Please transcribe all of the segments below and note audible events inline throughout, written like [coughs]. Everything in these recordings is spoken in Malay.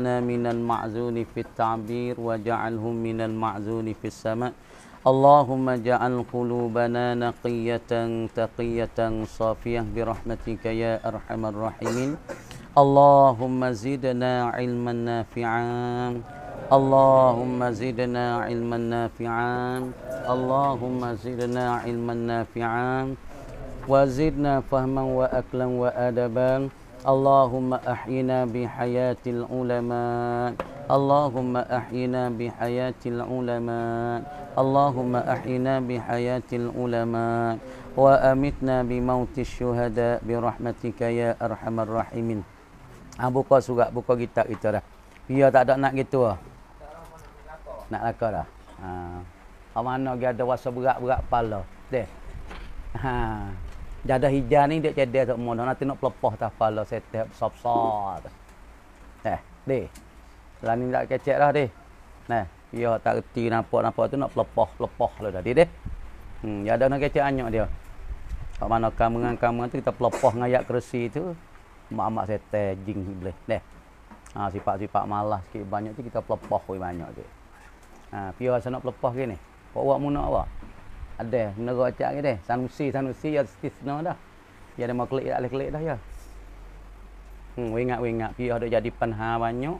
واجعلنا من المعزون في التعبير وجعلهم من المعزون في السماء اللهم اجعل قلوبنا نقية تقية صافية برحمتك يا أرحم الراحمين اللهم زدنا علما نافعا اللهم زدنا علما نافعا اللهم زدنا علما نافعا وزدنا فهما وأكلا وأدبا وزدنا فهما وأكلا وأدبا اللهم احينا بحياه العلماء اللهم احينا بحياه العلماء اللهم احينا بحياه العلماء وامتنا بموت الشهداء برحمتك يا ارحم الراحمين ابو قاسم juga buka kitab kita dah dia tak ada nak gitu ah nak laka dah ha mana dia ada rasa berat-berat kepala deh ha jadah hijau ni dia cedek tak mohon nanti nak pelepah tak apa setiap sop-sop eh deh lah ni tak kecek lah deh nah ya tak kerti nampak-nampak tu nak pelepah-pelepah lah tadi deh hmm jadah nak kecek anjak dia kat mana kamengan-kamengan tu kita pelepah ngayak kerusi tu mak-mak setiap jing boleh deh ha, sifat-sifat malas sikit banyak tu kita pelepah banyak tu ha, pihak rasa nak pelepah ke ni kau buat munak apa ada negara acak ni deh sanusi sanusi ya stisna dah ya ada maklik ya alik dah ya hmm wingat wingat pi ada jadi panha banyak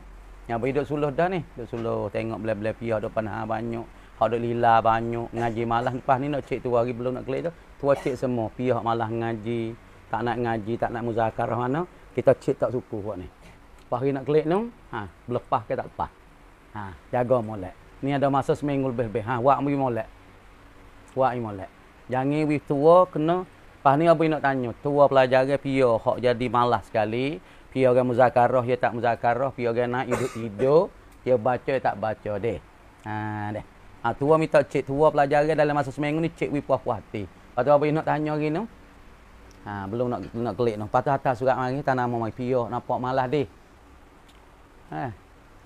yang hidup suluh dah ni hidup suluh tengok belah belah pi ada panha banyak ada lila banyak ngaji malah lepas ni nak cek tu lagi belum nak kelik tu tua cek semua pi malah ngaji tak nak ngaji tak nak muzakarah mana kita cek tak suku buat ni pas nak kelik ni ha belepas ke tak lepas ha jaga molek ni ada masa seminggu lebih-lebih ha wak mu molek Buat imolat. Jangan wis tua kena Lepas ni apa yang nak tanya? Tua pelajaran pia hok jadi malas sekali. Pia orang muzakarah, dia tak muzakarah. Pia orang nak hidup-hidup. Dia baca, dia tak baca. Deh. Ha, deh. Ha, tua minta cik tua pelajaran dalam masa seminggu ni cik wih puas-puas hati. Lepas apa yang nak tanya lagi ni? Ha, belum nak nak klik ni. Lepas tu atas surat mari, tak nama mari. Pia nampak malas deh. Ha,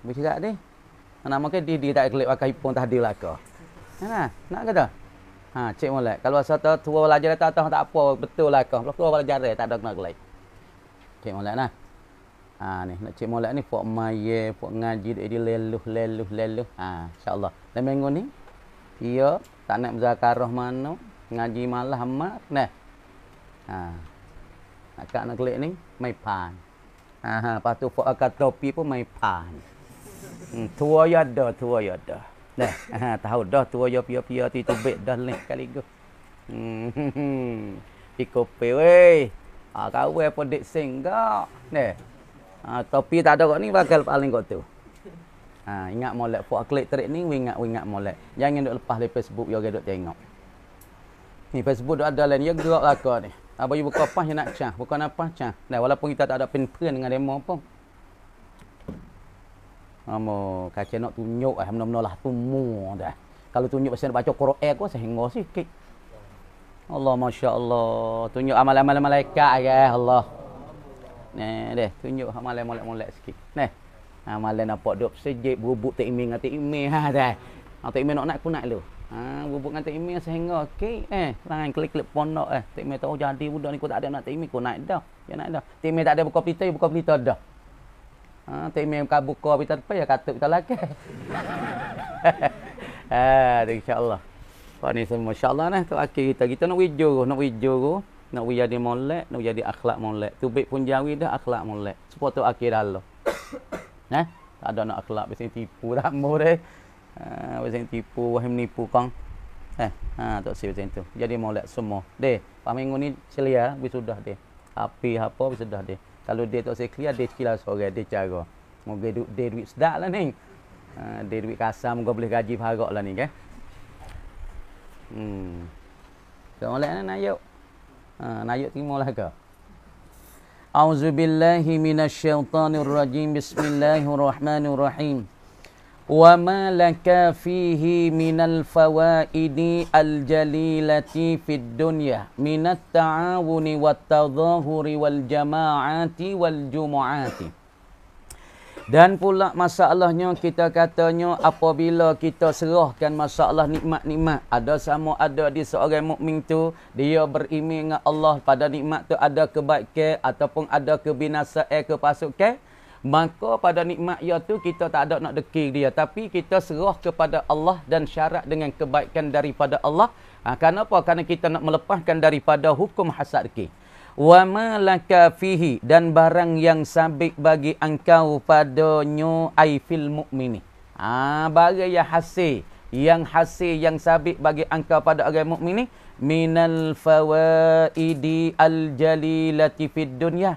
boleh cakap deh. Nama ke dia, dia tak klik pakai pun tadi lah kau. Ha, nak kata? Ha, cik molek. Kalau asal tu tua belajar tak tahu tak apa betul lah kau. tua belajar tak ada kena gelai. Cik molek nah. Ha ni nak cik molek ni puak maye, puak ngaji dia di leluh leluh leluh. Ha, insyaallah. Dan minggu ni dia tak nak muzakarah mana, ngaji malah mak nah. Ha. Nak nak gelik ni mai pan. Ha ha, patu puak akan topi pun mai pan. Hmm, tua ya ada, tua ya ada. Dah, tahu dah tua yo pia pia tu oh, tu bet dah leh kali go. Hmm. [laughs] Iko pe wei. Ah kau apa dek singgah. Neh. Ah topi tak ada kok ni bakal paling kok tu. Ah ingat molek puak klik trik ni wei ingat wei ingat molek. Jangan duk lepas le Facebook yo gedok tengok. Ni Facebook duk ada lain yo gerak lakon ni. Apa you buka pas nak cah, bukan apa cah. Nah walaupun kita tak ada pin dengan demo pun. Amo kacau nak tunjuk ah eh, mena-mena lah tu mu dah. Kalau tunjuk pasal baca Quran ko sehingga sikit. Allah masya-Allah tunjuk amal-amal malaikat ke eh, eh, Allah. Ne deh tunjuk amal molek-molek sikit. Ne. Amalan nampak duk sejik bubuk tak iming ngati iming ha dah. Ha ah, tak iming nak nak kunak lu. Ha bubuk ngati iming sehingga okey eh jangan klik-klik pondok eh tak iming tahu jadi budak ni ko tak ada nak tak iming ko naik dah. Ya naik dah. Tak iming tak ada buka pelita buka pelita dah. Ha, tak imam buka kita tepat, ya katuk kita lelaki. [laughs] Haa, insyaAllah. Pak ni semua, insyaAllah lah. Tu akhir kita, kita nak wujud, nak wujud. Nak wujud jadi molek, nak jadi akhlak molek. Tu baik pun jawi dah akhlak molek. Sebab tu akhir Allah, nah Tak ada nak akhlak, biasanya tipu rambut dia. Haa, biasanya tipu, wahim nipu kong. Eh, ha, tak sih macam tu. Jadi molek semua. Deh, Pak Minggu ni selia, habis sudah deh. Api apa, habis sudah deh. Kalau dia tak sekli, dia cekila lah sore, dia cara. Mungkin du- dia duit sedap lah ni. Uh, ha, dia duit kasar, moga boleh gaji harap lah ni, kan? Eh. Hmm. Kau boleh lah, Nayuk. Ha, uh, Nayuk terima lah kau. A'udzubillahiminasyaitanirrajim. Bismillahirrahmanirrahim al-fawaid al-jalilati لك فيه من الفوائد الجليلة في الدنيا من التعاون والتظاهر والجماعات والجمعات dan pula masalahnya kita katanya apabila kita serahkan masalah nikmat-nikmat ada sama ada di seorang mukmin tu dia beriming dengan Allah pada nikmat tu ada kebaikan ataupun ada kebinasaan kepasukan maka pada nikmat ia ya tu kita tak ada nak dekil dia tapi kita serah kepada Allah dan syarat dengan kebaikan daripada Allah ha, kerana kerana kita nak melepaskan daripada hukum hasad dekil wa malaka fihi dan barang yang sabik bagi engkau padanya ai fil mukmini ha, barang yang hasil yang hasil yang sabik bagi engkau pada orang mukmin minal fawaidi al jalilati fid dunya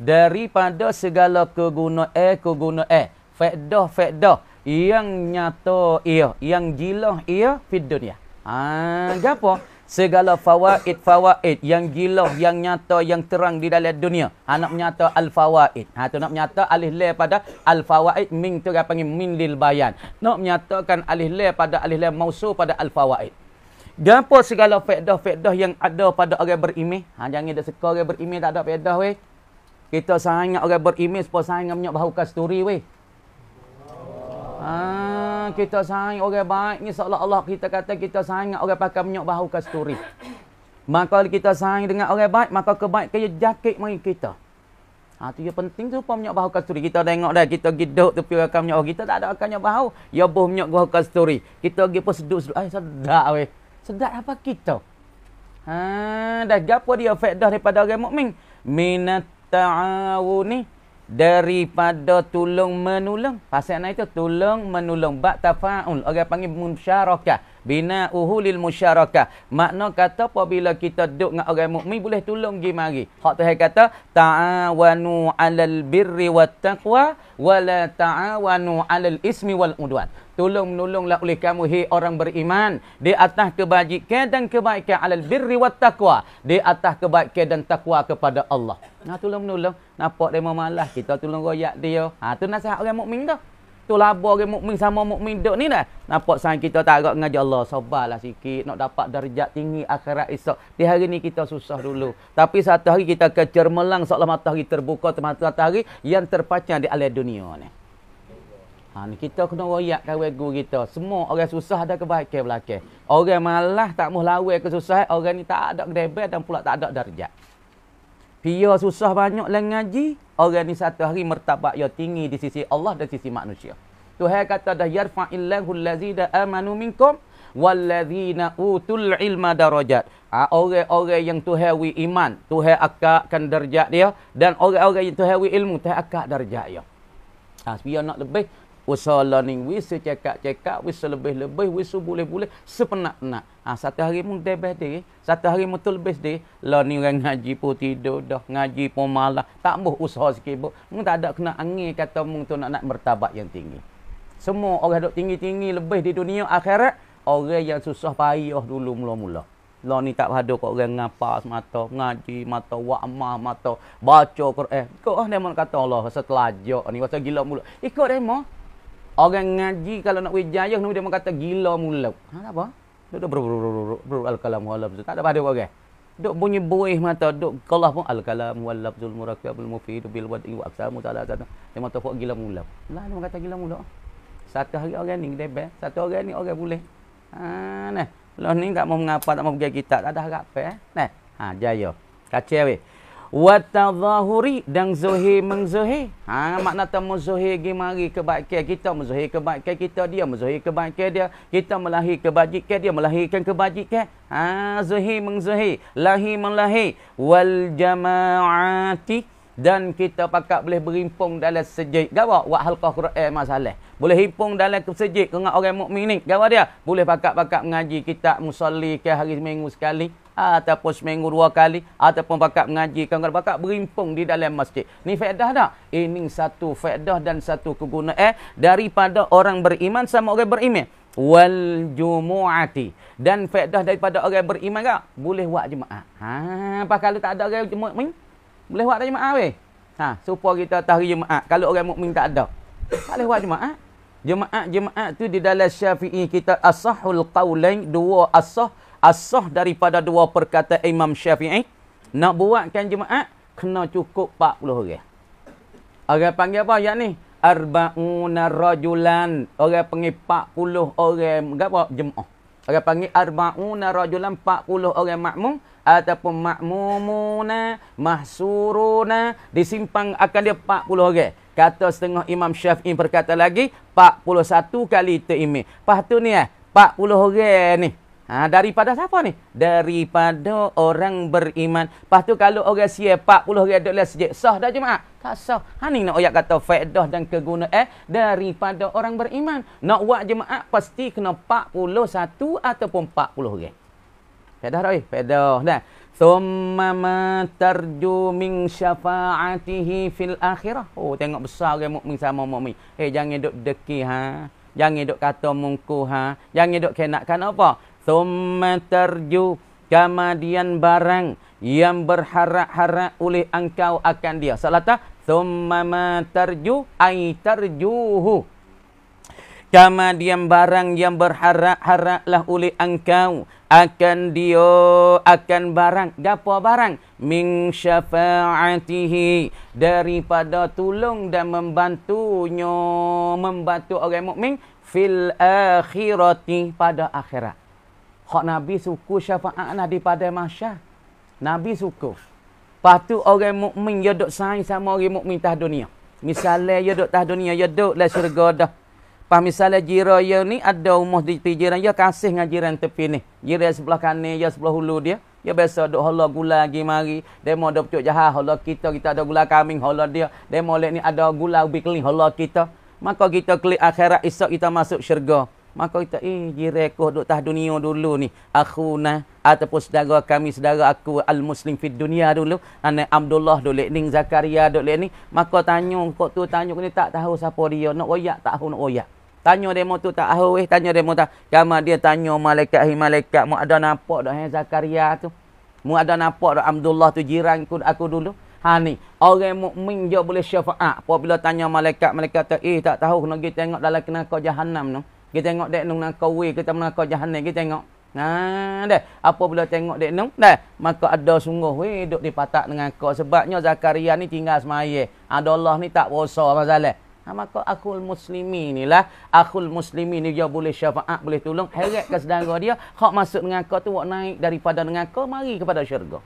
daripada segala keguna eh keguna eh faedah faedah yang nyata ia yang jilah ia di dunia ah gapo segala fawaid fawaid yang jilah yang nyata yang terang di dalam dunia anak ha, nak al fawaid ha tu nak nyata alih le pada al fawaid ming tu apa panggil min lil bayan nak menyatakan alih le pada alih le mausu pada al fawaid Gapo segala faedah-faedah yang ada pada orang berimeh? Ha jangan dak suka orang berimeh tak ada faedah weh. Kita sangat orang berimej sebab sangat banyak bahu kasturi weh. Ah, kita sangat orang baik ni seolah Allah kita kata kita sangat orang pakai minyak bau kasturi. Maka kita sayang dengan orang baik, maka kebaikan dia jakit mari kita. Ha, tu yang penting tu pun minyak bau kasturi. Kita tengok dah, kita pergi duduk tepi rakam minyak. Oh, kita tak ada akan minyak bahu. Ya boh minyak bau kasturi. Kita pergi pun seduk, seduk. Ay, sedap weh. Sedap apa kita? Ha, dah gapa dia faedah daripada orang mu'min? Minat ta'awuni daripada tolong menolong pasal ana itu tolong menolong ba tafaul orang panggil musyarakah bina uhulil musyarakah makna kata apabila kita duduk dengan orang mukmin boleh tolong gi mari hak tu kata ta'awanu alal birri wat taqwa wala ta'awanu alal ismi wal udwan tolong menolonglah oleh kamu hei orang beriman di atas kebajikan dan kebaikan alal birri wat taqwa di atas kebaikan dan takwa kepada Allah nah tolong menolong nampak dia malas kita tolong royak dia ha tu nasihat orang mukmin tu tu labo orang mukmin sama mukmin dok ni Nah, nampak sang kita tak agak ngaji Allah sabarlah sikit nak dapat darjat tinggi akhirat esok di hari ni kita susah dulu tapi satu hari kita kecermelang seolah matahari terbuka termata matahari yang terpacang di alam dunia ni Ha, kita kena royak kawai guru kita. Semua orang susah ada kebaikan belakang. Orang malah tak mahu lawan kesusahan. Orang ni tak ada kedebel dan pula tak ada darjat. Pia susah banyak lah ngaji. Orang ni satu hari mertabak yang tinggi di sisi Allah dan sisi manusia. Tuhan kata dah yarfa'illahu allazina amanu minkum wallazina utul ilma darajat. Ha, orang-orang yang Tuhan wi iman, Tuhan akakkan darjat dia dan orang-orang yang Tuhan ilmu, Tuhan akak darjat dia. Ha, nak lebih usaha learning we secekak-cekak we selebih-lebih we seboleh-boleh sepenak-nak ha, satu hari mung debes diri satu hari mung lebih diri lah learning orang ngaji pun tidur dah ngaji pun malah tak mau usaha sikit pun mung tak ada kena angin kata mung tu nak nak bertabak yang tinggi semua orang dok tinggi-tinggi lebih di dunia akhirat orang yang susah payah dulu mula-mula Lah ni tak ada kok orang ngapa semata, ngaji mata wa amah mata, baca Quran. Eh, kok ah demo kata Allah setelah jok ni masa gila mula. Ikut demo, Orang ngaji kalau nak berjaya, dia memang kata gila mulut. Ha, tak apa. Duduk berburu-buru al-kalam wal-lafzul. Tak ada pada orang. Dia bunyi buih mata. Dia kalah pun al-kalam wal-lafzul murakabul mufidu bil wadi wa ta'ala ta'ala. Dia mata fok gila mulut. Lah, dia kata gila mulut. Satu hari orang ni, dia ber. Satu orang ni, orang boleh. Ha, nah. Lah ni tak mau mengapa, tak mau pergi kita. Tak ada harap. Eh? Nah. Ha, jaya. Kacau, weh watadhahuri dan zuhir mengzuhir. Ha makna temu zuhir gi mari kebaikan kita muzuhir kebaikan kita dia muzuhir kebaikan dia kita melahir kebajikan dia melahirkan kebajikan. Ha zuhir mengzuhir lahir melahir Waljamaati dan kita pakat boleh berimpung dalam sejik. Gawak buat halqah Quran masalah. Boleh himpung dalam sejik dengan orang mukmin ni. Gawak dia. Boleh pakat-pakat mengaji kitab musalli ke hari minggu sekali ataupun seminggu dua kali ataupun bakat mengaji kan kalau bakat berimpung di dalam masjid ni faedah dak ini satu faedah dan satu keguna. eh, daripada orang beriman sama orang beriman wal jumuati dan faedah daripada orang beriman kak boleh buat jemaah ha apa kalau tak ada orang mukmin boleh buat jemaah weh ha supaya kita tahu jemaah kalau orang mukmin tak ada boleh buat jemaah jemaah jemaah tu di dalam syafi'i kita asahul qaulain dua asah asah daripada dua perkata Imam Syafi'i nak buatkan jemaah kena cukup 40 orang. Orang panggil apa ayat ni? Arba'una rajulan. Orang panggil 40 orang apa jemaah. Orang panggil arba'una rajulan 40 orang makmum ataupun makmumuna mahsuruna disimpang akan dia 40 orang. Kata setengah Imam Syafi'i berkata lagi 41 kali itu imam. Pastu ni eh 40 orang ni Ha, daripada siapa ni? Daripada orang beriman. Lepas tu kalau orang siap 40 orang duduk dalam sejik. Sah dah jemaah? Tak sah. Ha ni nak ayat kata faedah dan keguna eh. Daripada orang beriman. Nak buat jemaah pasti kena 41 ataupun 40 orang. Faedah dah Faedah dah. Thumma ma tarju min syafa'atihi fil akhirah. Oh tengok besar orang mukmin sama mukmin. Eh hey, jangan duduk deki ha. Jangan duduk kata mungku ha. Jangan duduk kenakan apa thumma tarju kemudian barang yang berharap-harap oleh engkau akan dia salata thumma ma tarju ay tarjuhu kemudian barang yang berharap-haraplah oleh engkau akan dia akan barang gapo barang min syafa'atihi daripada tolong dan membantunya membantu orang mukmin fil akhirati pada akhirat Hak Nabi suku syafa'at nah di padang Nabi suku. Patu orang mukmin ya dok sain sama orang mukmin tah dunia. Misalnya ya dok tah dunia ya dok la syurga dah. Pas misalnya jiran ya ni ada umur di tepi jiran ya kasih ngan jiran tepi ni. Jiran sebelah kanan dia sebelah hulu dia. Ya biasa dok hola gula lagi mari. Demo dok cuk jahat hola kita kita ada gula kambing hola dia. Demo lek ni ada gula ubi keling hola kita. Maka kita klik akhirat esok kita masuk syurga. Maka kita, eh, jiraku kau duduk tah dunia dulu ni. Aku na, ataupun saudara kami, saudara aku al-Muslim fi dunia dulu. Ana Abdullah duduk ni, Zakaria duduk ni. Maka tanya, kok tu tanya, kau tak tahu siapa dia. Nak oyak, tak tahu nak oyak. Tanya demo tu tak tahu, eh. Tanya demo tak. Kama dia tanya malaikat, hi malaikat, mu ada nampak dah, eh, Zakaria tu. Mu ada nampak dah, Abdullah tu jiran ku aku dulu. Ha ni, orang mukmin je boleh syafaat. Apabila tanya malaikat, malaikat tu, eh, tak tahu, kena pergi tengok dalam kenaka jahannam tu. No? Kita tengok dek nung nak kawai, kita nak jahannam, kita tengok. Nah, dek. Apa bila tengok dek nung, dek. Maka ada sungguh, we, duduk di patak dengan kau. Sebabnya Zakaria ni tinggal semaya. Ada Allah ni tak bosa masalah. Ha, maka akul muslimi ni lah. Akul muslimi ni dia boleh syafaat, boleh tolong. Heret ke sedara dia. Hak masuk dengan kau tu, naik daripada dengan kau, mari kepada syurga.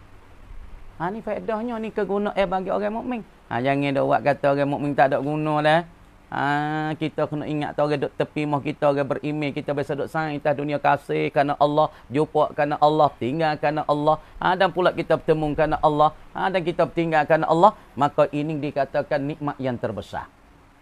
Ha, ni faedahnya ni kegunaan eh, bagi orang mu'min. Ha, jangan dah buat kata orang mu'min tak ada guna lah. Eh. Ah kita kena ingat tu orang tepi mah kita orang berime, kita biasa duk sang kita dunia kasih kerana Allah jumpa kerana Allah tinggal kerana Allah ha, dan pula kita bertemu kerana Allah ha, dan kita tinggal kerana Allah maka ini dikatakan nikmat yang terbesar.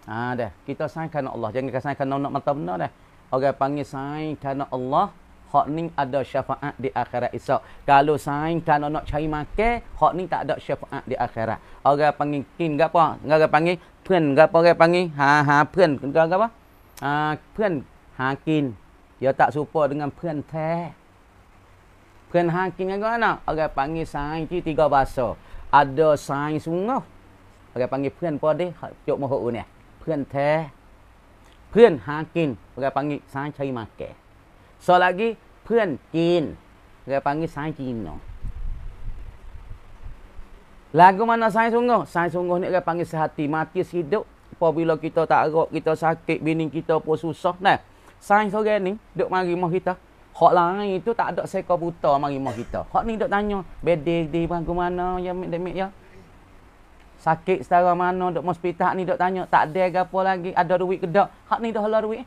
Ha dah kita sang kerana Allah jangan kesan kerana nak mata benar, dah. Orang panggil sang kerana Allah hak ni ada syafaat di akhirat esok. Kalau saing tak nak cari makan, hak ni tak ada syafaat di akhirat. Orang panggil kin gapo? Orang panggil pen gapo orang panggil? Ha ha pen gapo gapo? Ha pen ha kin. Dia tak serupa dengan pen teh. Pen ha kin ngan mana? Orang panggil saing ti tiga bahasa. Ada saing sungguh. Orang panggil pen apa de? Ha, cuk mohok ni. Pen teh. Pen ha kin. Orang panggil saing cari makan. So lagi Pern Jin Dia panggil Sain Jin no. Lagu mana Sain Sungguh Sain Sungguh ni dia panggil sehati Mati sehidup Apabila kita tak rok Kita sakit Bini kita pun susah Nah Sain sore ni Duk mari rumah kita Hak lain tu tak ada seka buta mari rumah kita. Hak ni dok tanya, bedi di bangku mana ya demik ya. Sakit setara mana Dok hospital ni dok tanya, tak ada apa lagi, ada duit ke tak? Hak ni dah ada duit. Eh?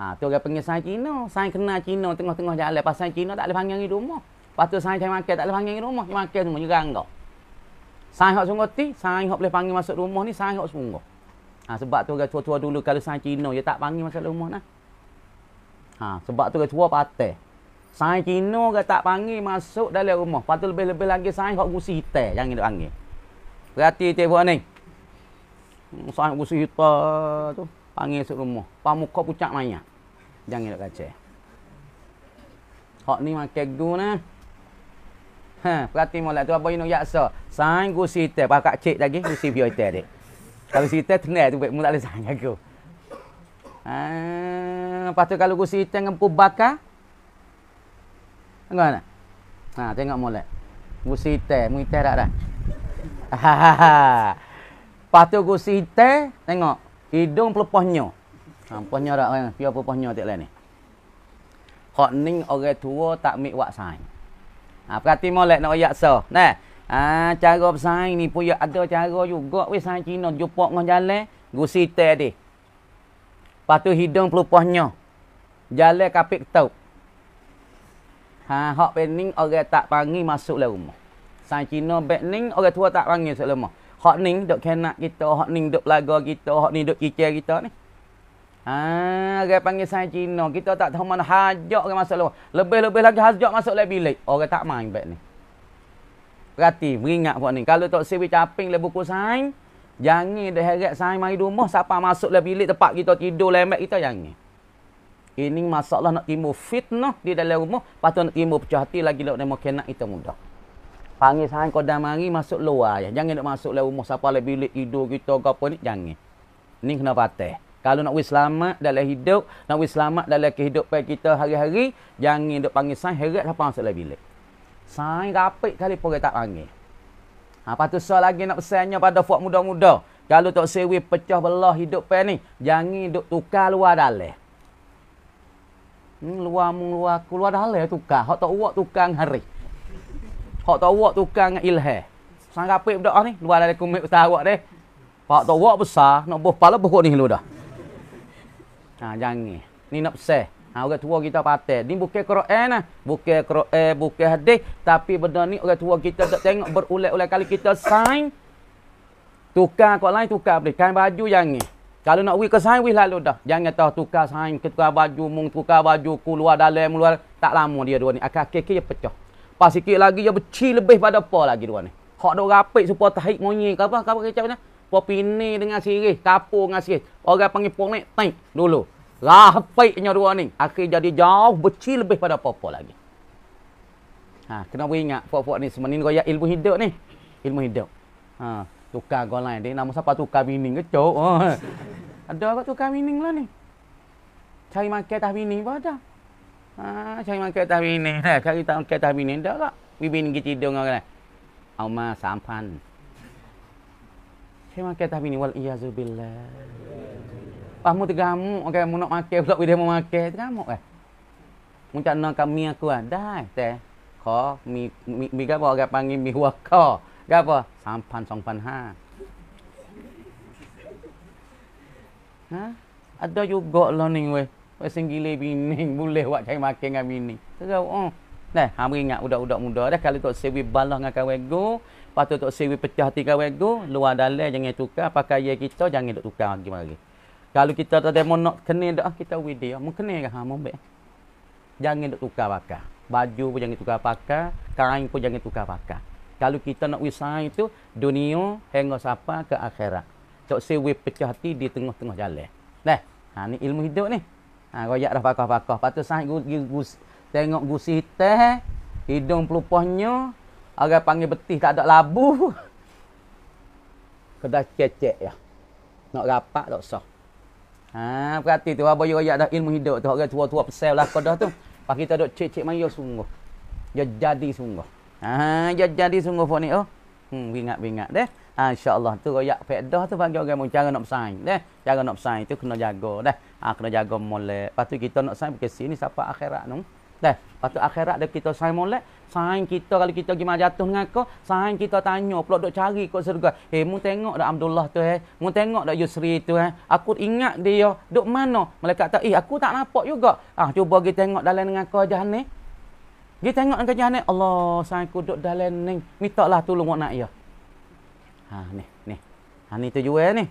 Ha, tu orang panggil sang Cina. Sang kenal Cina tengah-tengah jalan. Pasal Cina tak boleh panggil di rumah. Lepas tu sang cari makan tak boleh panggil di rumah. Dia makan semua. Dia ganggu. Sang hak sungguh ti. Sang hak boleh panggil masuk rumah ni. Sang hak sungguh. Ha, sebab tu orang tua-tua dulu kalau sang Cina. Dia tak panggil masuk rumah nak. Ha, sebab tu orang tua patah. Sang Cina orang tak panggil masuk dalam rumah. Lepas tu lebih-lebih lagi sang hak gusi hitam. Jangan dia panggil. Berarti tiba-tiba ni. Hmm, sang gusi hitam tu panggil sok rumah. Pa muka pucak mayat. Jangan nak kacau. Hak ni makan gu nah. Ha, perhati molek tu apa ini yaksa. Sang gu sitel pakak cik lagi mesti biar itel dek. Kalau sitel tenang tu baik mu tak leh sang aku. Ha, lepas tu kalau gu sitel dengan pu bakar. Ngana? Ha, tengok molek. Gu sitel, mu itel dak dah. Ha ha ha. Lepas tu gu sitel tengok Hidung pelepahnya. Ha, pelepahnya tak kan? Eh, Pia pelepahnya tak lain ni. Hak ni orang tua tak mik wak sain. Ha, perhati molek nak ayak so. Nah. Ha, cara bersaing ni pun ya ada cara juga. Weh sain Cina jumpa dengan jalan. Gusi teh dia. Lepas tu hidung pelepahnya. Jalan kapit ketau. Ha, hak pening orang tak panggil masuklah rumah. Sain Cina bening orang tua tak panggil masuk rumah. Hak ni duk kenak kita, hak ni duk lagu kita, hak ni duk kicir kita ni. Ah, orang panggil saya Cina, kita tak tahu mana hajak ke masuk luar. Lebih-lebih lagi hajak masuk lebih bilik. Orang tak main baik ni. Berarti, beringat buat ni. Kalau tak sibuk caping lebih buku saing, jangan dia heret saing main rumah, siapa masuk lebih bilik tempat kita tidur, lembek kita, jangan. Ini masalah nak timbul fitnah di dalam rumah, lepas tu nak timbul pecah hati lagi lewat nama kenak kita mudah panggil sahan kau dah mari masuk luar ya. Jangan nak masuk lewat rumah siapa lah bilik hidup kita ke apa ni. Jangan. Ni kena patah. Kalau nak selamat dalam hidup, nak selamat dalam kehidupan kita hari-hari, jangan duk panggil sang heret siapa masuk dalam bilik. Sang rapik kali pun tak panggil. Ha, lepas tu so lagi nak pesannya pada fuak muda-muda. Kalau tak sewi pecah belah hidup pen ni, jangan duk tukar luar dalam. Hmm, luar mung luar keluar dalam tukar. Hak tak uak tukang hari. Hak tu awak tukang dengan ilhe. Sang kapit berdoa ni. Luar dari kumit utara awak ni. Hak tu awak besar. Nak buah pala pokok ni lu dah. Ha, jangan. Ni nak seh. Ha, orang tua kita patah. Ni bukan Quran lah. Bukan Quran, bukan hadis. Tapi benda ni orang tua kita tak tengok berulat-ulat kali kita sign. Tukar kau lain, tukar boleh. Kain baju jangan. Kalau nak pergi ke sign, wih lalu dah. Jangan tahu tukar sign, tukar baju, mung, tukar baju, keluar dalam, keluar. Tak lama dia dua ni. Akak kaki dia pecah. Pas sikit lagi dia beci lebih pada apa lagi dua ni. Hak dok rapik supaya tahik monyet ke apa Kau apa kecap ni. Apa pini dengan sirih, kapur dengan sirih. Orang panggil ponik tank dulu. Rapiknya dua ni. Akhir jadi jauh beci lebih pada apa-apa lagi. Ha, kena beringat puak-puak ni sebenarnya ni royak ilmu hidup ni. Ilmu hidup. Ha, tukar kau lain ni. Nama siapa tukar bining ke cok? Ha. Ada apa tukar bining lah ni. Cari makan tak bining pun ada. Ha, cari makan atas bini lah. Cari tak makan atas bini. Dah lah. Bibin pergi tidur dengan orang lain. Aumah sampan. Cari makan atas bini. Wal-iyazubillah. Lepas mu tergamuk. Okay, mu nak makan pulak bila mu makan. Tergamuk lah. Mu tak nak kami aku lah. Dah. Eh, teh. Kho. Mi. Mi. Mi. Gapa orang panggil mi wakho. Gapa? Sampan. Sampan. Ha. Ha? Ada juga lah ni weh pasang gila bini [laughs] boleh buat cari makan dengan bini terau oh dah hang ingat budak-budak muda dah kalau tok sewi balah dengan kawan go patut tok sewi pecah hati kawan go luar dalam jangan tukar pakaian kita jangan dok tukar lagi mari kalau kita tak demo nak kena dah ah, kita we dia mun kena ke lah, hang mambek jangan dok tukar pakai baju pun jangan tukar pakai kain pun jangan tukar pakai kalau kita nak usaha itu dunia hingga sampai ke akhirat tok sewi pecah hati di tengah-tengah jalan Nah, ha, ni ilmu hidup ni. Ha, goyak dah pakah-pakah. Lepas tu gu, gu, gu, tengok gusi teh. Hidung pelupahnya. agak panggil betih tak ada labu. [laughs] Kedah cecek ya. Nak rapat tak sah. Ha, perhati tu. apa you goyak dah ilmu hidup tu. Orang tua-tua pesel lah kodah tu. Lepas kita duduk cecek mayo sungguh. Dia jadi sungguh. Ha, dia jadi sungguh pun ni. Oh. Hmm, bingat-bingat deh. Ha, InsyaAllah tu goyak pedah tu bagi orang yang cara nak bersaing deh. Cara nak bersaing tu kena jaga deh ha, kena jaga molek. Lepas tu kita nak sign kesi ni siapa akhirat nung. Dah, lepas tu akhirat dah kita sign molek. Sign kita kalau kita gimana jatuh dengan kau, sign kita tanya pula duk cari kau surga. Eh, hey, mu tengok dah Abdullah tu eh. Mu tengok dah Yusri tu eh. Aku ingat dia Dok mana? Malaikat tak, eh aku tak nampak juga. Ah, cuba pergi tengok dalam dengan kau aja ni. Pergi tengok dengan jahat ni. Allah, sign aku duk dalam ni. Minta lah tolong nak ya. Ha, ni, ni. Ha, ni tu jual ni.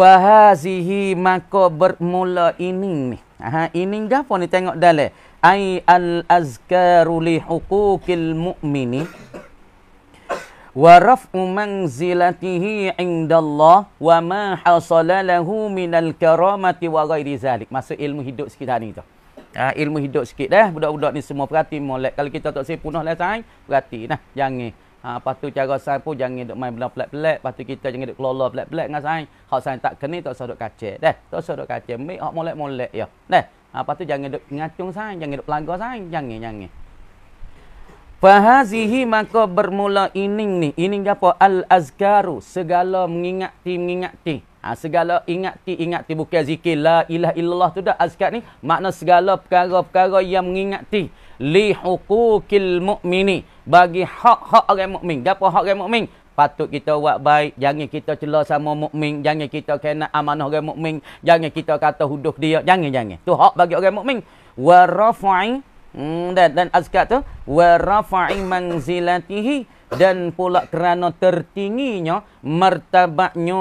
Fahazihi maka bermula ini ni. Ha, ini dah apa ni tengok dalam. Ay al-azkaru li hukukil mu'mini. Wa raf'u manzilatihi inda Allah. Wa ma hasala lahu minal karamati wa ghairi zalik. Masuk ilmu hidup sekitar ni tu. Ha, ilmu hidup sikit dah. Budak-budak ni semua perhati molek. Kalau kita tak sepunuh lah sayang. Perhati Nah, Jangan. Ha, lepas tu cara sign pun jangan duk main belah pelat-pelat. Lepas tu kita jangan duk kelola pelat-pelat dengan sign. Hak sign tak kena, tak usah duk kacik. Dah, tak usah duk kacik. Mek hak molek-molek ya. Dah, ha, lepas tu jangan duk ngacung sign. Jangan duk pelanggar sign. Jangan, jangan. Fahazihi maka bermula ining ni. Ining apa? Al-Azgaru. Segala mengingati-mengingati. Ha, segala ingati ingati bukan zikir la ilah illallah tu dah azkar ni makna segala perkara-perkara yang mengingati li huquqil mu'mini bagi hak-hak orang mukmin. Gapo hak orang mukmin? Patut kita buat baik, jangan kita cela sama mukmin, jangan kita kena amanah orang mukmin, jangan kita kata huduh dia, jangan-jangan. Tu hak bagi orang mukmin. Wa rafa'i hmm, dan dan azkat tu wa rafa'i manzilatihi dan pula kerana tertingginya martabatnya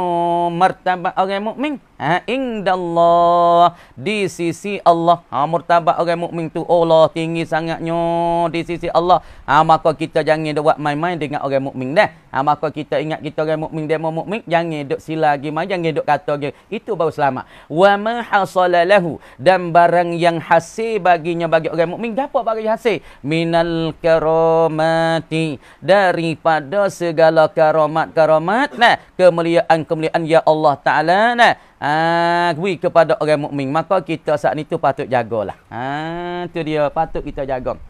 martabat orang mukmin ha, indallah di sisi Allah ha murtabat orang mukmin tu Allah oh, tinggi sangatnya di sisi Allah ha maka kita jangan buat main-main dengan orang mukmin dah ha maka kita ingat kita orang mukmin dia mau mukmin jangan duk sila lagi main jangan duk kata lagi itu baru selamat wa ma hasalalahu dan barang yang hasil baginya bagi orang mukmin dapat bagi hasil minal karamati daripada segala karomat karomat nah kemuliaan-kemuliaan ya Allah taala nah ha, Ah, bagi kepada orang mukmin maka kita saat ni tu patut jagalah ha tu dia patut kita jaga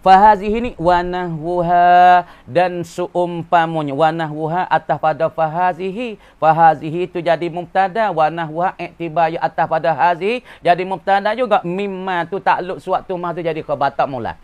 fahazihi ini wanahuha dan suumpamanya wanahuha atas pada fahazihi fahazihi itu jadi mubtada wanahuha iktibar atas pada hazi jadi mubtada juga mimma tu takluk suatu mah tu jadi khabar mula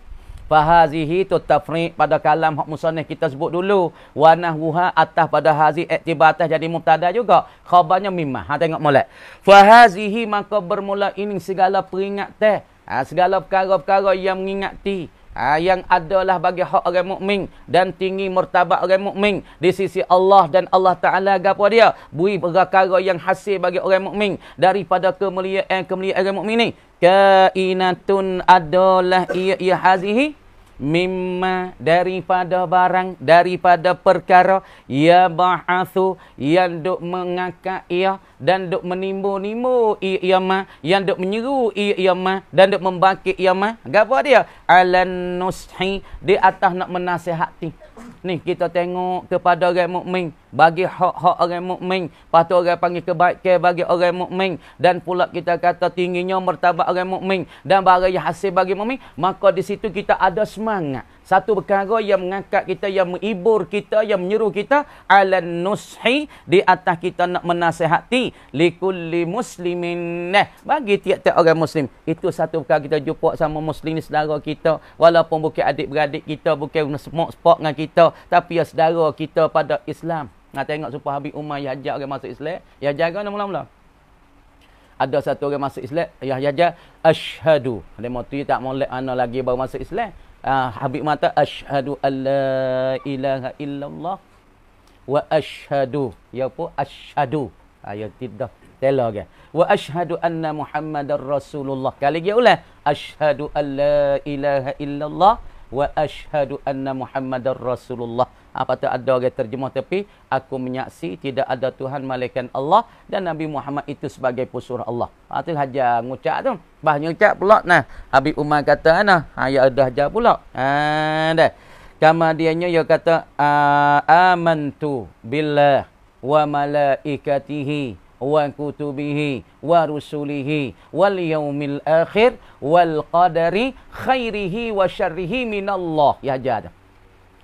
fahazihi tu tafriq pada kalam hak musannif kita sebut dulu wa nahwuha atah pada hazi iktibatah jadi mubtada juga khabarnya mimmah ha tengok molek fahazihi maka bermula ini segala peringat teh ha, segala perkara-perkara yang mengingati Ha, yang adalah bagi hak orang mukmin dan tinggi martabat orang mukmin di sisi Allah dan Allah Taala gapo dia bui perkara yang hasil bagi orang mukmin daripada kemuliaan kemuliaan orang mukmin ni kainatun adalah ia ia hazihi mimma daripada barang daripada perkara ya ba'athu yang duk mengakak ia dan duk menimbu-nimbu iyama yang duk menyeru iyama dan duk membangkit iyama gapo dia alan nushi di atas nak menasihati ni kita tengok kepada orang mukmin bagi hak-hak orang mukmin patut orang panggil kebaikan bagi orang mukmin dan pula kita kata tingginya martabat orang mukmin dan bagi hasil bagi mukmin maka di situ kita ada semangat satu perkara yang mengangkat kita yang menghibur kita yang menyeru kita alan nushi di atas kita nak menasihati likulli muslimin nah eh, bagi tiap-tiap orang muslim itu satu perkara kita jumpa sama muslim ni saudara kita walaupun bukan adik beradik kita bukan smok spot dengan kita tapi ya saudara kita pada Islam nak tengok supaya Habib Umar yang ajak orang masuk Islam yang jaga nama mula-mula ada satu orang masuk Islam, Yahya Jah, asyhadu. Dia tu, tak mahu lep lagi baru masuk Islam uh, ah, Habib mata asyhadu alla ilaha illallah wa asyhadu ya apa asyhadu ayat ah, tidak tela ke wa asyhadu anna muhammadar rasulullah kali lagi ulah asyhadu alla ilaha illallah wa asyhadu anna muhammadar rasulullah apa tu ada orang terjemah tapi aku menyaksi tidak ada Tuhan malaikat Allah dan Nabi Muhammad itu sebagai pusur Allah. Ha tu haja ngucap tu. Bah ngucap pula nah. Habib Umar kata nah, ha ya ada haja pula. Ha dah. Kama dianya ya kata amantu billah wa malaikatihi wa kutubihi wa rusulihi wal yaumil akhir wal qadari khairihi wa syarrihi minallah. Ya jadah.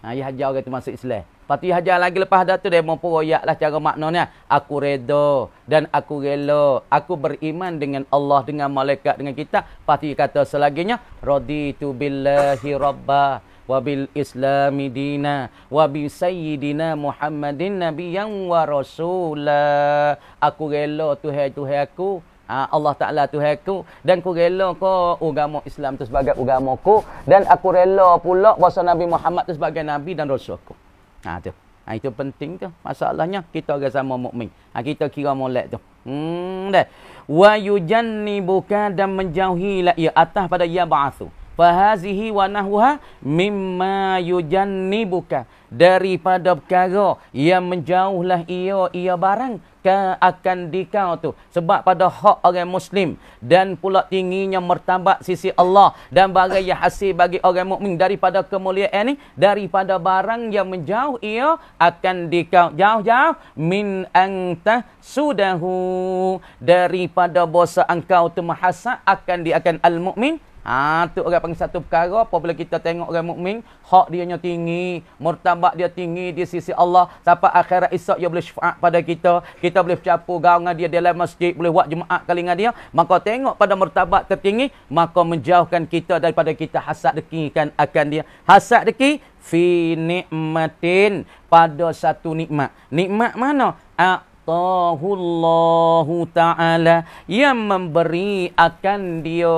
Ha, ia hajar orang tu masuk Islam. Lepas tu hajar lagi lepas dah tu, dia mampu royak lah cara maknanya. Aku reda dan aku rela. Aku beriman dengan Allah, dengan malaikat, dengan kita. Lepas tu kata selaginya, Raditu billahi rabbah. Wabil islami dina Wabil sayyidina Muhammadin Nabi yang wa rasulah Aku rela tuhai tuhai aku Ha, Allah Ta'ala Tuhanku dan ku rela ko ugamu Islam tu sebagai agama ku dan aku rela pula bahasa Nabi Muhammad tu sebagai Nabi dan Rasul ku. Ha, tu. Ha, itu penting tu. Masalahnya kita agak sama mukmin. Ha, kita kira molek tu. Hmm, dah. Wa yujannibuka dan menjauhi la ya atas pada ya ba'athu. Fahazihi wa nahuha mimma yujannibuka. Daripada perkara yang menjauhlah ia, ia barang akan akan dikau tu sebab pada hak orang muslim dan pula tingginya mertabat sisi Allah dan bagi yang hasil bagi orang mukmin daripada kemuliaan ni daripada barang yang menjauh ia akan dikau jauh-jauh min anta sudahu daripada bosan kau tu mahasa akan di akan al mukmin Ha tu orang panggil satu perkara apabila kita tengok orang mukmin hak dia nya tinggi, martabat dia tinggi di sisi Allah, sampai akhirat esok dia boleh syafaat pada kita, kita boleh bercapu gaungan dia dalam masjid, boleh buat jemaat kali dengan dia, maka tengok pada murtabak tertinggi, maka menjauhkan kita daripada kita hasad kan akan dia. Hasad deki fi nikmatin pada satu nikmat. Nikmat mana? Uh, a'tahu Allah taala yang memberi akan dia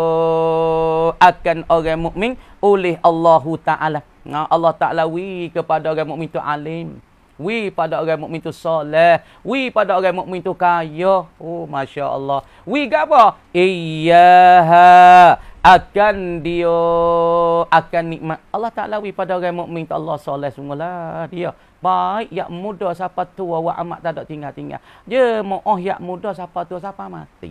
akan orang mukmin oleh Allah taala. Nah Allah taala wi kepada orang mukmin tu alim. Wi pada orang mukmin tu soleh, wi pada orang mukmin tu kaya. Oh masya-Allah. Wi gapo? Iyaha akan dia akan nikmat Allah Taala wi pada orang mukmin tu Allah soleh semula dia baik yak muda siapa tua wa amat tak ada tinggal-tinggal je mooh yak muda siapa tua siapa mati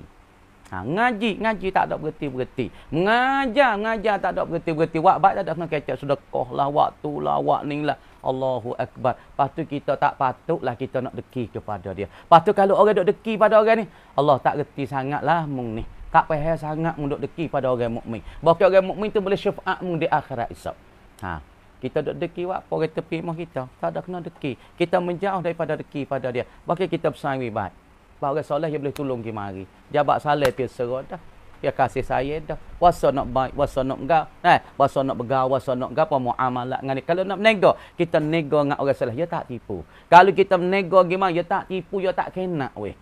ha, ngaji ngaji tak ada berhenti-berhenti mengajar mengajar tak ada berhenti-berhenti wak baik tak ada kena kecek sedekah lah waktu lah wak ni lah Allahu Akbar. patu kita tak patutlah kita nak deki kepada dia. patu kalau orang dok deki pada orang ni, Allah tak reti sangatlah mung ni tak payah sangat mun deki pada orang mukmin. Bahkan orang mukmin tu boleh syafaat mun di akhirat esok. Ha. Kita dok deki wak apa kita pi mah kita. Tak ada kena deki. Kita menjauh daripada deki pada dia. Bahkan kita bersaing ibad. Bahkan orang soleh dia boleh tolong ke mari. Jabat saleh pi serah dah. Pi kasih saya dah. Wasa nak baik, wasa nak gap. Eh, wasa nak begawa, wasa nak gap apa muamalat ngani. Kalau nak nego, kita nego dengan orang soleh, dia tak tipu. Kalau kita nego gimana, dia tak tipu, dia tak kena weh.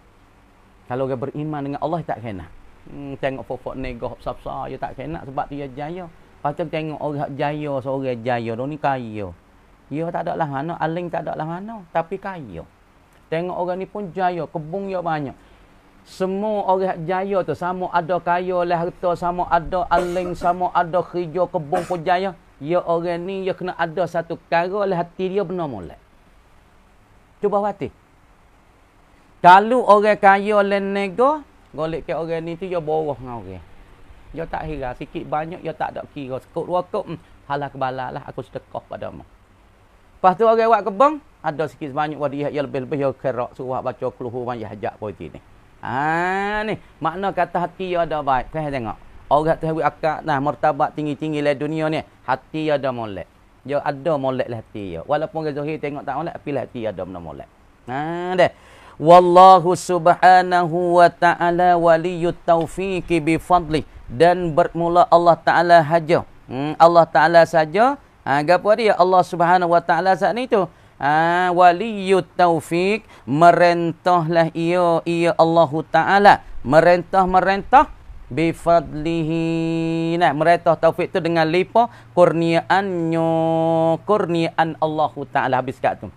Kalau orang beriman dengan Allah, tak kena hmm, tengok fok-fok nego hop sapsa ya tak kena sebab dia jaya. Pastu tengok orang jaya seorang jaya dong ni kaya. Ya tak ada lah mana aling tak ada lah mana tapi kaya. Tengok orang ni pun jaya, kebun dia banyak. Semua orang jaya tu sama ada kaya lah harta, sama ada aling, sama ada kerja kebun pun jaya. Ya orang ni ya kena ada satu kara lah hati dia benar mulai. Cuba hati. Kalau orang kaya lah nego, Golek ke orang ni tu dia boroh dengan orang. Dia tak kira sikit banyak dia tak ada kira sekut dua kop hmm, halah kebala lah. aku sedekah pada mu. Lepas tu orang buat kebang ada sikit banyak wadi dia lebih-lebih dia kerak suruh baca keluhu man ya hajak ni. Ah ni makna kata hati dia ada baik. Kau tengok. Orang tu buat akak nah martabat tinggi-tinggi lah dunia ni hati dia ada molek. Dia ada molek lah hati dia. Walaupun dia zahir tengok tak molek tapi lah hati dia ada benda molek. Nah ha, deh. Wallahu subhanahu wa ta'ala waliyut taufiqi bifadli dan bermula Allah Ta'ala saja. Hmm, Allah Ta'ala saja. Ha, apa dia? Allah Subhanahu Wa Ta'ala saat ni tu. Ha, waliyut taufiq. Merentahlah ia, ia Allahu Ta'ala. Merentah, merentah. Bifadlihi. Nah, merentah taufiq tu dengan lipa. Kurniaannya. Kurniaan Allahu Ta'ala. Habis kat tu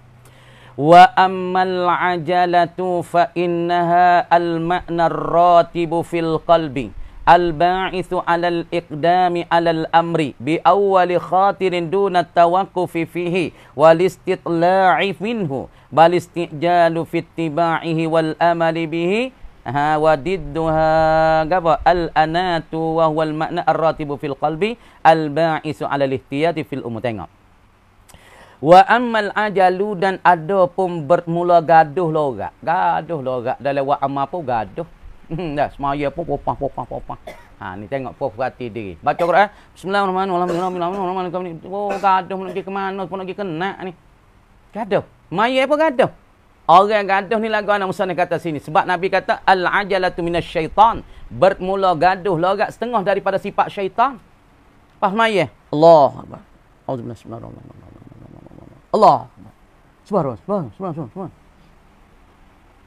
wa ammal ajalatu fa innaha al ma'na ratibu fil qalbi al ba'ithu ala al iqdami ala al amri bi awwali khatirin duna tawaqqufi fihi wal istitla'i minhu bal istijalu fi ittiba'ihi wal amali bihi ha wa didduha gaba al anatu wa huwa al ma'na ar ratibu fil qalbi al ba'ithu ala al ihtiyati fil umu tengok Wa ammal ajalu dan ada pun bermula gaduh lorak. Lah gaduh lorak lah dalam wa amma pun gaduh. Hmm, dah semaya pun popah popah popah. Ha ni tengok puas hati diri. Baca Quran. Bismillahirrahmanirrahim. Oh gaduh nak pergi ke mana pun nak pergi kena ni. Gaduh. Maya pun gaduh. Orang yang gaduh ni lagu anak Musa ni kata sini. Sebab Nabi kata, Al-ajalatu minas syaitan. Bermula gaduh lorak lah setengah daripada sifat syaitan. pas maya? Allah. Alhamdulillah. Alhamdulillah. Allah. Sebar, sebar, sebar, sebar, sebar.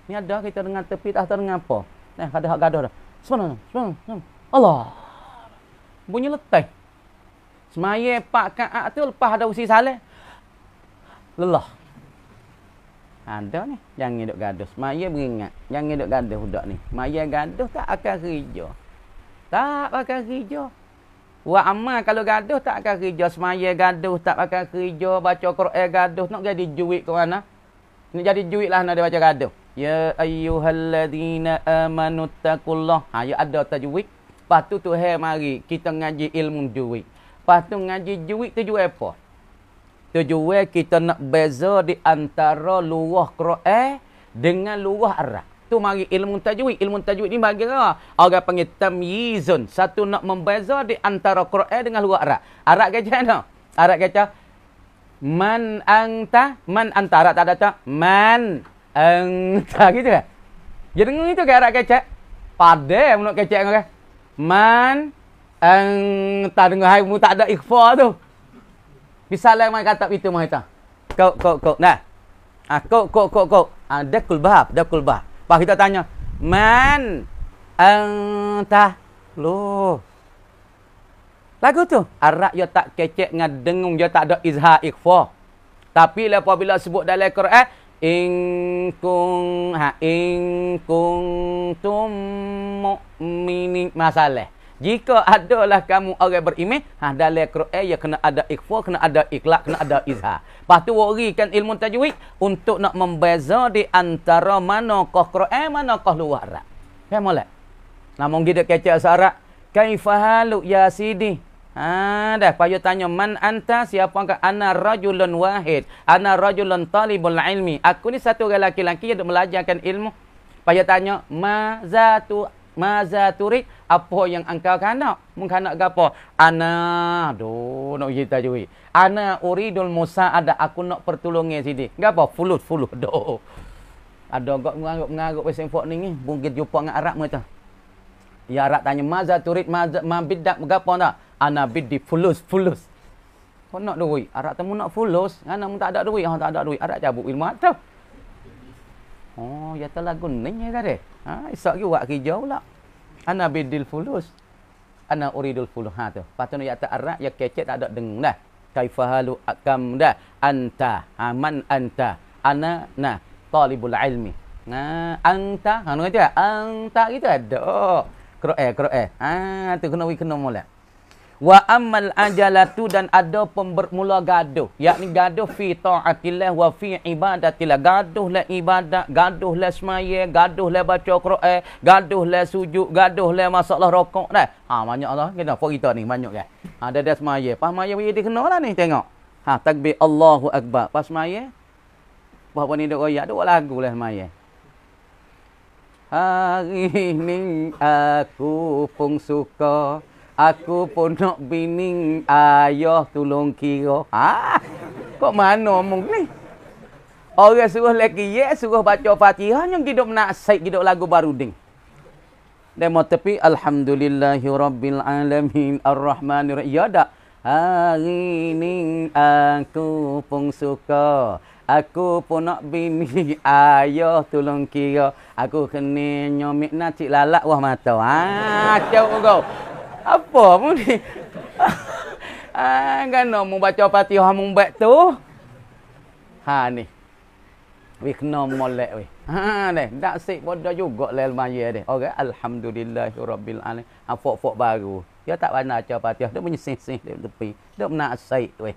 Ni ada kita dengar tepi tak tahu dengan apa. Nah, eh, ada hak gaduh dah. Sebar, sebar, sebar. Allah. Bunyi letih. Semaya pak ka'at tu lepas ada usi salih. Lelah. Ada ni. Jangan duduk gaduh. Semaya beringat. Jangan duduk gaduh budak ni. Maya gaduh tak akan kerja. Tak akan kerja. Buat amal kalau gaduh tak akan kerja semaya gaduh tak akan kerja baca Quran gaduh nak jadi juit ke mana? Ini jadi juit lah nak dia baca gaduh. Ya ayyuhalladzina amanu taqullah. Ha ya ada tajwid. Pastu tu hai mari kita ngaji ilmu juit. Pastu ngaji juit tu jual apa? Tujuan kita nak beza di antara luah Quran dengan luah Arab satu mari ilmu tajwid ilmu tajwid ni bagi orang panggil tamyizun satu nak membeza di antara Quran dengan luar Arab Arab kata no? Arab kata man anta man antara tak ada tak man anta gitu kan dia dengar itu ke Arab kata pada yang nak kata orang man anta dengar hai tak ada ikhfa tu Misalnya yang kata itu mahita kau kau kau nah ah kau kau kau kau ada ah, kulbah ada kulbah Pak kita tanya, "Man, entah lo, Lagu tu, arak yo tak kecek dengan dengung yo tak ada izha ikhfa. Tapi lah apabila sebut dalam Quran, "In kung ha ingkung kung tum mu'minin masalah." Jika adalah kamu orang beriman, ha dalam Quran ya kena ada ikhfa, kena ada ikhlas, kena ada izhar. Pastu warikan ilmu tajwid untuk nak membeza di antara mana kah Quran, mana kah luar. Ya molek. Namun kita kecek sarak, kaifahalu ya sidi? Ha dah payo tanya man anta siapa ke ana rajulun wahid, ana rajulun talibul ilmi. Aku ni satu orang lelaki-lelaki yang belajarkan ilmu. Payo tanya ma zatu apa yang engkau kanak mengkanak gapo ana do nak cerita jui ana uridul musa ada aku nak pertolongnya sini gapo fulut fulut [laughs] do ada gak mengarup mengarup pasal info ni mungkin jumpa dengan arab mata ya arak tanya maza turid maza mabidak gapo nak ana bidi fulus fulus kau nak duit Arak temu nak fulus ana mun tak ada duit ha tak ada duit Arak cabut ilmu atau Oh, ya telah guna ni tadi. Ha, ya, ah, esok ke buat kerja pula. Ana bidil fulus. Ana uridul fulha tu. Patut ya tak arak ya kecek tak ada deng dah. Kaifahalu akam dah. Anta. aman ha, anta. Ana nah. Talibul ilmi. Nah, anta. Ha, nunggu lah. anta kita lah. ada. Kro eh, kro eh. Ha, tu kena wik kena mula wa ammal ajalatu dan ada pembermula gaduh yakni gaduh fi taatillah wa fi ibadatillah gaduhlah ibadat gaduhlah semaya gaduhlah baca Quran eh, gaduhlah sujud gaduhlah masalah rokok Nah, ha banyak lah kena for kita ni banyak kan ha dah dah semaya pas semaya bagi dia kenalah ni tengok ha takbir Allahu akbar pas semaya apa ni dok royak dok lagu lah semaya Hari ini aku pun suka aku pun nak bini ayah tolong kira. Ha? Kok mana omong ni? Orang suruh lelaki ye, suruh baca fatihah, yang tidak nak saik, tidak lagu baru ding. Dan mau tepi, Alhamdulillahirrabbilalamin, Ar-Rahmanirrahim. Ya tak? Hari ini aku pun suka. Aku pun nak bini ayah tolong kira. Aku kena nyomik nak cik lalak wah mata. Ah, ha, cik kau apa pun ni? [laughs] Ah, kena membaca Fatihah mumbat tu. Ha ni. Wei kena molek wei. Ha ni, dak sik bodoh juga lel maye deh. Okey, alhamdulillah rabbil alamin. Ha fok-fok baru. Dia tak pandai baca Fatihah, dia menyesing-sing di tepi. Dia nak sik wei.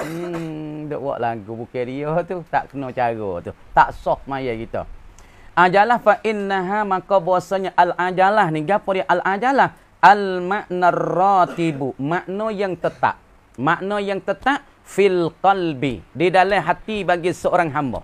Hmm, dak buat lagu bukan dia tu, tak kena cara tu. Tak sah maye kita. Ajalah fa innaha maka bahasanya al-ajalah ni gapo dia al-ajalah al makna ratibu makna yang tetap makna yang tetap fil qalbi di dalam hati bagi seorang hamba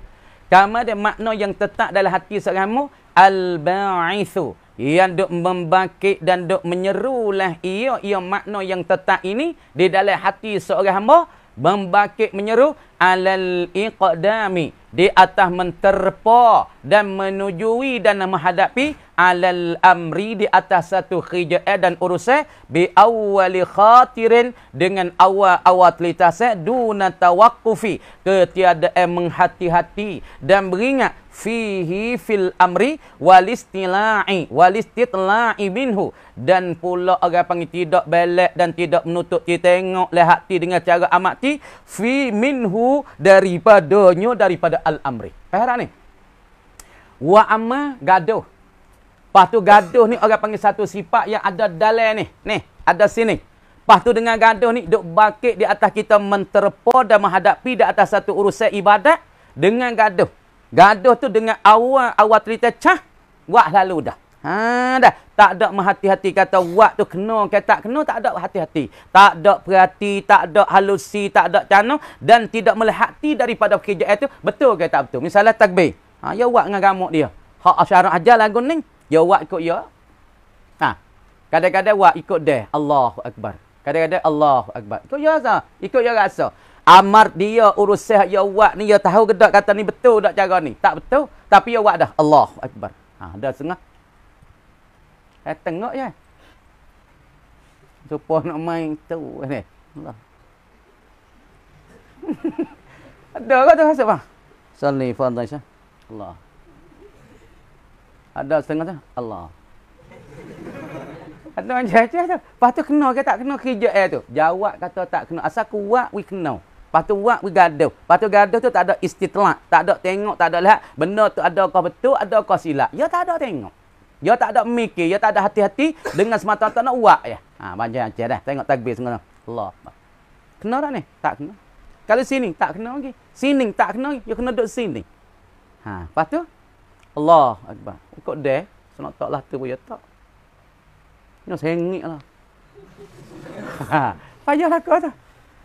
kama ada makna yang tetap dalam hati seorang hamba al ba'ithu yang duk membangkit dan duk menyerulah ia ia makna yang tetap ini di dalam hati seorang hamba membangkit menyeru alal iqdami di atas menterpa dan menujui dan menghadapi alal amri di atas satu kerjaan dan urusan bi awwali khatirin dengan awal-awal telitas duna tawaqqufi ketiadaan menghati-hati dan beringat fihi fil amri walistilai walistitlai minhu dan pula orang panggil tidak belak dan tidak menutup kita tengok le hati dengan cara amati fi minhu daripadanya daripada al amri faham tak ni wa amma gaduh Lepas tu gaduh ni orang panggil satu sifat yang ada dalam ni. Ni, ada sini. Lepas tu dengan gaduh ni duk bakit di atas kita menterpa dan menghadapi di atas satu urusan ibadat dengan gaduh. Gaduh tu dengan awal-awal cerita cah, buat lalu dah. Ha, dah. Tak ada menghati-hati kata buat tu kena ke tak kena, tak ada hati-hati. Tak ada perhati, tak ada halusi, tak ada cano dan tidak melihati daripada kerja itu betul ke tak betul. Misalnya takbir. Ha, ya buat dengan gamuk dia. Hak asyarat ajar lagu ni. Ya wat ikut ya. Ha. Kadang-kadang wat ikut deh. Allahu Akbar. Kadang-kadang Allahu Akbar. Ikut ya rasa. Ikut ya rasa. Amar dia urus sah ya wat ni. Ya tahu ke tak kata ni betul tak cara ni. Tak betul. Tapi ya wat dah. Allahu Akbar. Ha. Dah sengah. Eh tengok ya. Supaya nak main tu. Ini. Allah. [laughs] Ada tu rasa apa? Ah? Salih Fadzai Allah. Ada setengah tu, Allah. Kata macam tu. Lepas tu kena ke tak kena kerja air tu? Jawab kata tak kena. Asal kuat, we kena. Lepas tu kuat, we gaduh. Lepas tu gaduh tu tak ada istitlak. Tak ada tengok, tak ada lihat. Benda tu ada kau betul, ada kau silap. Ya tak ada tengok. Ya tak ada mikir, ya tak ada hati-hati. Dengan semata-mata nak uak ya. Ha, macam macam dah. Tengok takbir semua tu. Allah. Kena tak ni? Tak kena. Kalau sini, tak kena lagi. Sini, tak kena lagi. Ya kena duduk sini. Ha, lepas tu, Allah Akbar. Ikut deh. So nak tak lah tu pun ya tak. Ini you know, sengit lah. Ha, payah lah kau tu.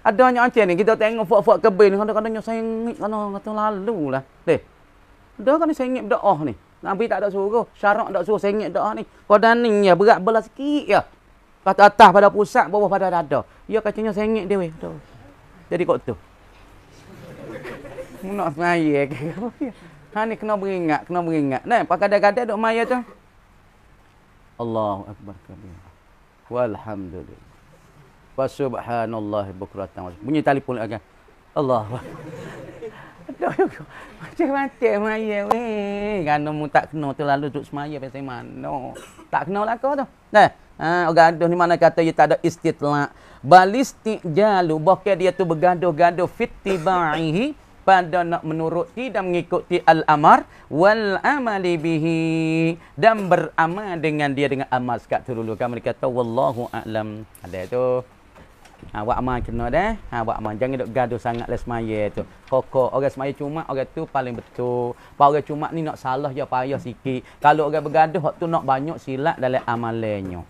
Ada yang macam ni. Kita tengok fuak-fuak kebe ni. Kadang-kadang you sengit. Kadang-kadang you lalu lah. Deh. Ada kan ni sengit berdoa ni. Nabi tak ada suruh. Syarak tak suruh sengit doa ni. Kadang ni ya berat belah sikit ya. Kata atas pada pusat, bawah pada dada. Ya kacanya sengit dia weh. Jadi kok tu. [laughs] Nak semaya ke apa ya? Ha ni kena beringat, kena beringat. Nah, pakai kadang-kadang duk maya tu. Allah akbar kabir. Walhamdulillah. Wa subhanallah bukratan. Bunyi telefon lagi. Allah. Macam mati maya weh. Kanu mu tak kena tu lalu duk semaya pasal mana. Tak kena lah kau tu. Nah. Ha, gaduh ni mana kata dia tak ada istitlak. Balistik jalu. Bahkan dia tu bergaduh-gaduh. Fitibaihi pada nak menuruti dan mengikuti al-amar wal amali bihi dan beramal dengan dia dengan amal sekat tu dulu kan mereka kata wallahu alam ada tu ha buat amal kena dah ha buat amal jangan dok gaduh sangat les lah maya tu kokok orang semaya cuma orang tu paling betul pa orang cuma ni nak salah je payah sikit kalau orang bergaduh waktu nak banyak silat dalam amalannya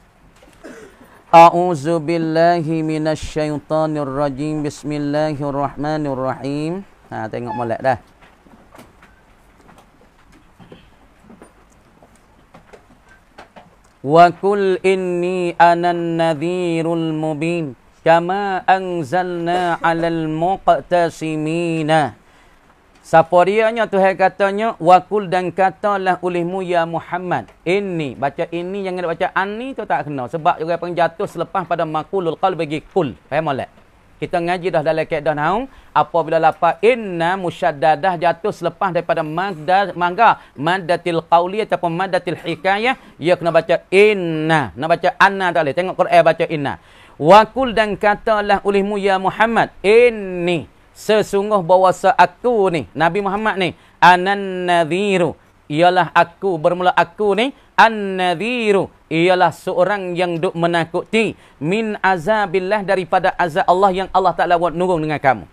A'udzu billahi minasy syaithanir rajim. Bismillahirrahmanirrahim. Ha tengok molek dah. Wa kul inni anan nadhirul mubin kama anzalna 'alal muqtasimina. Saporianya Tuhan katanya wakul dan katalah olehmu ya Muhammad ini baca ini jangan baca ani tu tak kena sebab juga pengjatuh selepas pada makulul qalbi kul faham molek kita ngaji dah dalam kaedah naung apabila lapat inna musyaddadah jatuh selepas daripada madda mangga maddatil qauli ataupun maddatil hikayah ia kena baca inna nak baca anna tak boleh tengok Quran baca inna Wakul dan katalah ulimu ya Muhammad ini sesungguh bahawa aku ni Nabi Muhammad ni anan nadhiru ialah aku bermula aku ni an-nadhiru ialah seorang yang duk menakuti min azabillah daripada azab Allah yang Allah Taala buat nurung dengan kamu.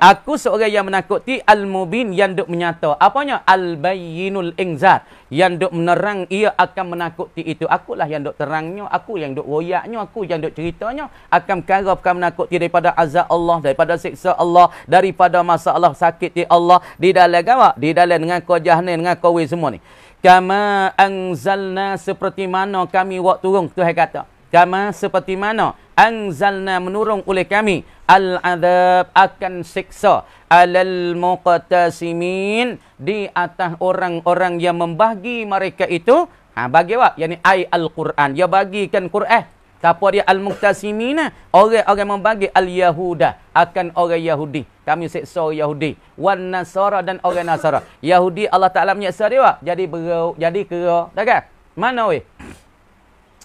Aku seorang yang menakuti Al-Mubin yang duk menyata. Apanya? al bayinul Ingzar. Yang duk menerang, ia akan menakuti itu. Akulah yang duk terangnya. Aku yang duk royaknya. Aku yang duk ceritanya. Akan kara, akan menakuti daripada azab Allah. Daripada siksa Allah. Daripada masalah sakit di Allah. Di dalam gawa. Di dalam dengan kau jahannin, dengan kau wih semua ni. Kama angzalna seperti mana kami waktu turun. Tuhan kata. Kama seperti mana anzalna menurung oleh kami al-adab akan siksa alal muqtasimin di atas orang-orang yang membagi mereka itu ha bagi wak yakni ai al-Quran dia bagikan Quran siapa dia al-muqtasimin orang-orang membagi al-yahuda akan orang Yahudi kami siksa Yahudi wan nasara dan orang Nasara Yahudi Allah Taala menyiksa dia wak jadi berau jadi kera dah kan? mana weh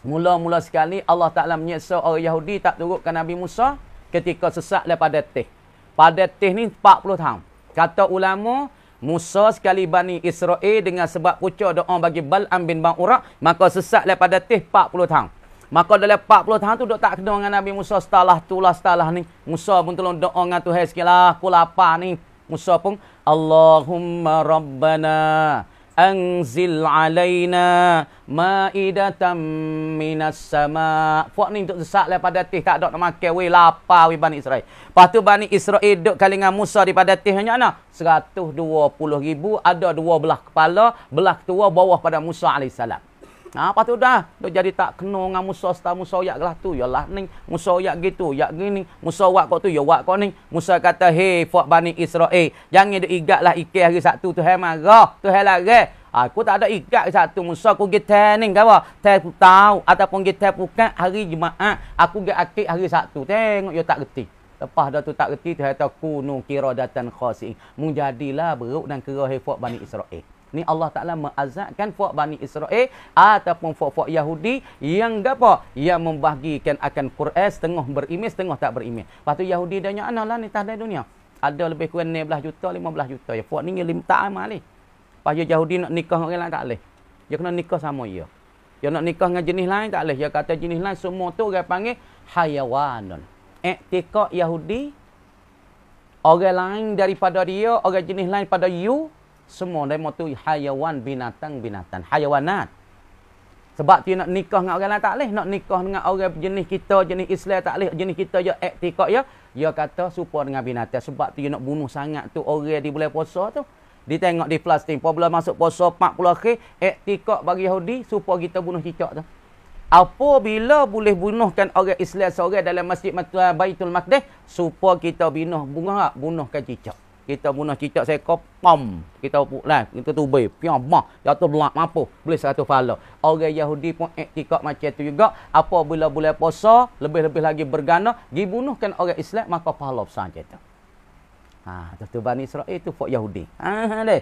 Mula-mula sekali Allah Ta'ala menyesal orang Yahudi tak turutkan Nabi Musa ketika sesak daripada teh. Pada teh ni 40 tahun. Kata ulama, Musa sekali bani Israel dengan sebab pucuk doa bagi bal ambin bang urak maka sesak daripada teh 40 tahun. Maka dalam 40 tahun tu, dok tak kena dengan Nabi Musa setelah tu lah, setelah ni. Musa pun tolong doa dengan Tuhan sikit lah, aku lapar ni. Musa pun, Allahumma Rabbana. Anzil alaina ma'idatan minas sama. Fuak ni untuk sesak lah pada tih. Tak ada nak makan. Weh lapar weh Bani Israel. Lepas tu Bani Israel duduk kali dengan Musa di pada tih. Hanya mana? 120 ribu. Ada dua belah kepala. Belah ketua bawah pada Musa alaihissalam. Nah ha, apa tu dah. Dia jadi tak kena dengan Musa serta Musa ayat gelah tu. Yalah ni, Musa ayat gitu, yak gini. Musa wak kau tu, ya wak kau ni. Musa kata, "Hei, fuak Bani Israel, jangan duk igatlah ikai hari satu tu hai marah. Tu hai lagi." Aku tak ada ikat satu Musa aku pergi training kau? apa? Tak tahu ataupun pergi tak bukan hari Jumaat. Aku pergi akik hari satu Tengok dia tak reti. Lepas dah tu tak reti, dia kata kunu kira datang khasin. Menjadilah beruk dan kera hefok Bani Israel. Ni Allah Ta'ala mengazatkan Fuak Bani Israel Ataupun Fuak-Fuak Yahudi Yang apa? Yang membahagikan akan Quran Setengah berimej, setengah tak berimej Lepas tu Yahudi dan yang anak lah ni tahdai dunia Ada lebih kurang 16 juta, lima 15 juta ya. Fuak ni lim, tak amal ni Lepas Yahudi nak nikah dengan orang tak boleh Dia kena nikah sama dia Dia nak nikah dengan jenis lain tak boleh Dia kata jenis lain semua tu orang panggil Hayawanun Etika Yahudi Orang lain daripada dia, orang jenis lain pada you semua demo tu hayawan binatang binatan hayawanat sebab tu nak nikah dengan orang lain tak leh nak nikah dengan orang jenis kita jenis Islam tak leh jenis kita je etikok ya dia kata serupa dengan binatang sebab tu nak bunuh sangat tu orang di bulan puasa tu dia tengok di plastik problem masuk puasa 40 akhir etikok bagi Yahudi supaya kita bunuh cicak tu apabila boleh bunuhkan orang Islam seorang dalam masjid Baitul Maqdis supaya kita bunuh bunga bunuhkan cicak kita guna cicak sekop pom kita pulak kita tubai pian mah jatuh ya belak mampu boleh satu fala orang yahudi pun iktikad eh, macam tu juga apa bila bulan puasa lebih-lebih lagi bergana dibunuhkan orang islam maka pahala besar kita ha tu tu bani israel eh, tu fuk yahudi ha leh ha,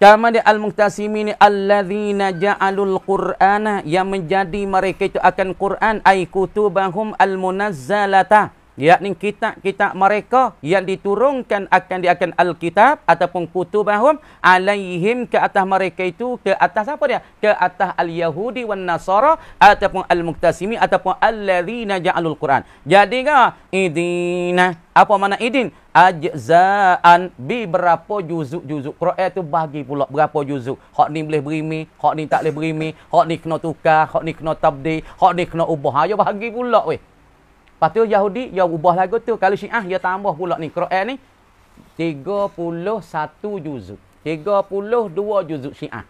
kama di al muhtasimin alladzina ja'alul qur'ana yang menjadi mereka itu akan qur'an ay kutubahum al munazzalata yakni kitab-kitab mereka yang diturunkan akan di akan al-kitab ataupun kutubahum alaihim ke atas mereka itu ke atas apa dia ke atas al-yahudi wan nasara ataupun al-muktasimi ataupun alladzina ja'alul quran jadi ke idina apa mana idin ajzaan bi berapa juzuk-juzuk Quran itu bagi pula berapa juzuk hak ni boleh berimi hak ni tak boleh berimi hak ni kena tukar hak ni kena tabdi hak ni kena ubah ayo bagi pula weh Lepas tu Yahudi dia ubah lagu tu. Kalau Syiah dia tambah pula ni Quran ni 31 juzuk. 32 juzuk Syiah.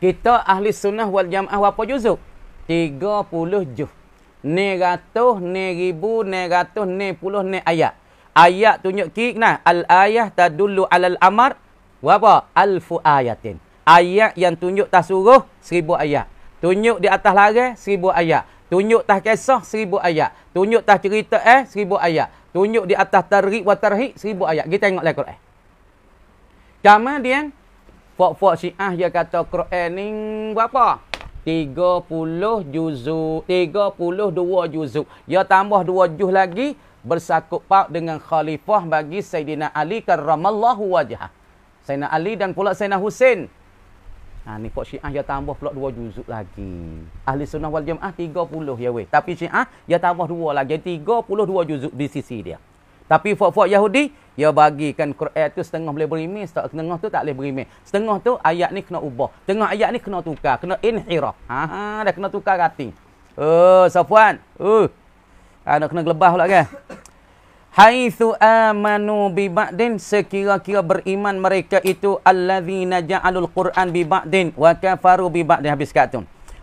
Kita ahli sunnah wal jamaah berapa juzuk? 30 juz. Ni ratus, ni ribu, ni ratus, ni puluh, ni ayat. Ayat tunjuk kik nah. Al-ayah tadullu alal amar. Berapa? fu ayatin. Ayat yang tunjuk tak suruh, seribu ayat. Tunjuk di atas lagi seribu ayat. Tunjuk tah kisah seribu ayat. Tunjuk tah cerita eh seribu ayat. Tunjuk di atas tarik wa tarhik seribu ayat. Kita tengok lah Quran. Cama dia. Fok-fok syiah dia kata Quran ni berapa? 30 juzuk. dua juzuk. Dia tambah dua juz lagi. Bersakup pak dengan khalifah bagi Sayyidina Ali karramallahu wajah. Sayyidina Ali dan pula Sayyidina Hussein. Ha, ni kot syiah dia tambah pula dua juzuk lagi. Ahli sunnah wal jamaah tiga puluh ya weh. Tapi syiah dia tambah dua lagi. Jadi tiga puluh dua juzuk di sisi dia. Tapi fuak-fuak Yahudi, dia bagikan Quran tu setengah boleh berimeh. Setengah tu tak boleh berimeh. Setengah tu ayat ni kena ubah. Tengah ayat ni kena tukar. Kena inhirah. Ha, ha, dah kena tukar kating. Oh, Safuan. Oh. Ha, nak kena gelebah pula kan? haitsu amanu bi ba'din sekira-kira beriman mereka itu allazina ja'alul qur'an bi wa kafaru bi habis kat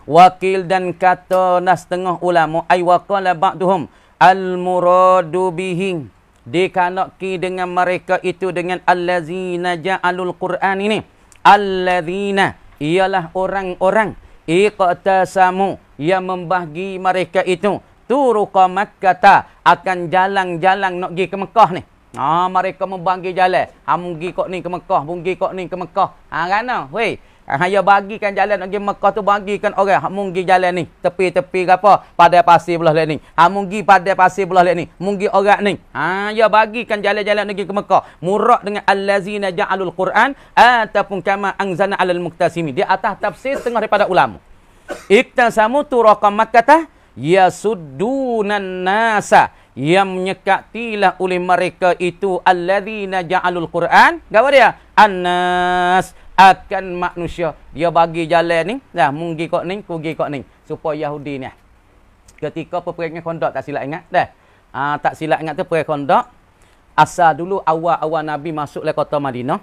wakil dan kata nas tengah ulama ay waqala ba'duhum al muradu bihi dikanaki dengan mereka itu dengan allazina ja'alul qur'an ini allazina ialah orang-orang iqtasamu yang membahagi mereka itu turuqa makkata akan jalan-jalan nak pergi ke Mekah ni. Ha ah, mereka membagi jalan. Ha munggi kok ni ke Mekah, munggi kok ni ke Mekah. Ha kan Wei, Haya bagikan jalan nak pergi Mekah tu bagikan orang hak munggi jalan ni tepi-tepi apa pada pasir belah lain ni ha munggi pada pasir belah lain ni munggi orang ni ha ya bagikan jalan-jalan nak pergi ke Mekah murak dengan allazina ja'alul quran ataupun kama anzana alal muktasimi di atas tafsir setengah daripada ulama iktasamu turaqam makkah yasuddunan nasa yang menyekatilah oleh mereka itu alladzina ja'alul quran gawa dia annas akan manusia dia bagi jalan ni dah munggi kok ni kugi kok ni supaya yahudi ni eh. ketika peperangan kondok tak silap ingat dah ah tak silap ingat tu perang kondok asal dulu awal-awal nabi masuk ke kota madinah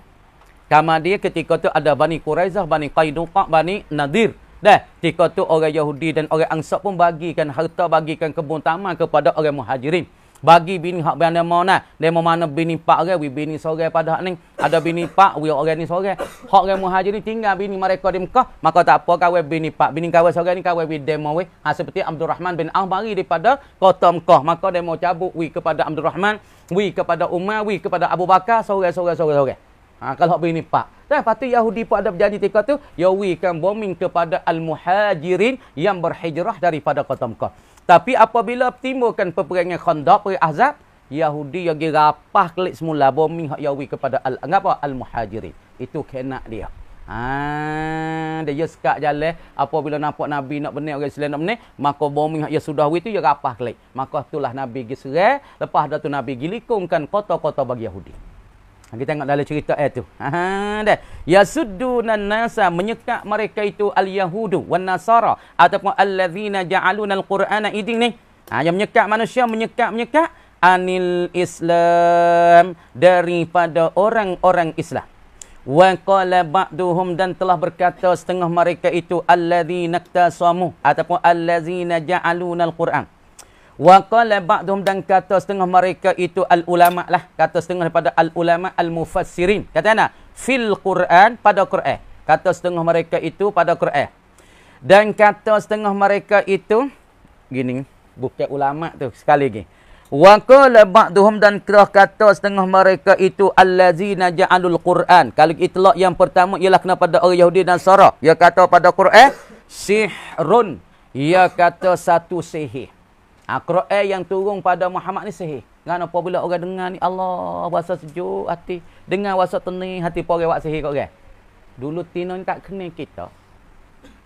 kama dia ketika tu ada bani quraizah bani qainuqa bani nadir dan ketika tu orang Yahudi dan orang Ansar pun bagikan harta, bagikan kebun taman kepada orang muhajirin. Bagi bini hak bayan dia nak. Dia mana bini pak orang, we bini sore pada hak ni. Ada bini pak, we orang ni sore. Hak orang muhajirin tinggal bini mereka di Mekah. Maka tak apa kawai bini pak. Bini kawai sore ni kawai we demo we. Ha, seperti Abdul Rahman bin Ah mari daripada kota Mekah. Maka dia mau cabut we kepada Abdul Rahman. We kepada Umar, we kepada Abu Bakar. Sore, sore, sore, sore. sore. Ha, kalau begini pak. Dan patut Yahudi pun ada berjanji ketika tu, Yahudi akan bombing kepada Al-Muhajirin yang berhijrah daripada kota Mekah. Tapi apabila timbulkan peperangan Khandaq per Ahzab, Yahudi yang gerapah kelik semula bombing hak Yahudi kepada al apa Al-Muhajirin. Itu kena dia. Ha, dia ya sekak jalan apabila nampak Nabi nak benar orang Islam nak benar, maka bombing hak ya sudah itu ya rapah kelik. Maka itulah Nabi geser, lepas dah tu Nabi gilikungkan kota-kota bagi Yahudi. Ha, kita tengok dalam cerita itu. Ha dah. Yasuddunan nasa menyekat mereka itu al-yahudu wan nasara ataupun allazina ja'alunal qur'ana idin ni. Ha yang menyekat manusia menyekat menyekat anil islam daripada orang-orang Islam. Wa qala ba'duhum dan telah berkata setengah mereka itu allazina qtasamu ataupun allazina al-Qur'an. Wa qala ba'dhum dan kata setengah mereka itu al-ulama lah. Kata setengah daripada al-ulama al-mufassirin. Kata mana? Fil Quran pada Quran. Kata setengah mereka itu pada Quran. Dan kata setengah mereka itu gini, bukan ulama tu sekali lagi. Wa qala ba'dhum dan kata setengah mereka itu allazina ja'alul Quran. Kalau itlak yang pertama ialah kena pada orang Yahudi dan Nasara. Dia kata pada Quran sihrun. ia kata satu sihir. Ha, Quran yang turun pada Muhammad ni sahih. Kan apa pula orang dengar ni Allah bahasa sejuk hati. Dengar bahasa tenang hati pun orang buat sahih kat orang. Dulu tino tak kena kita.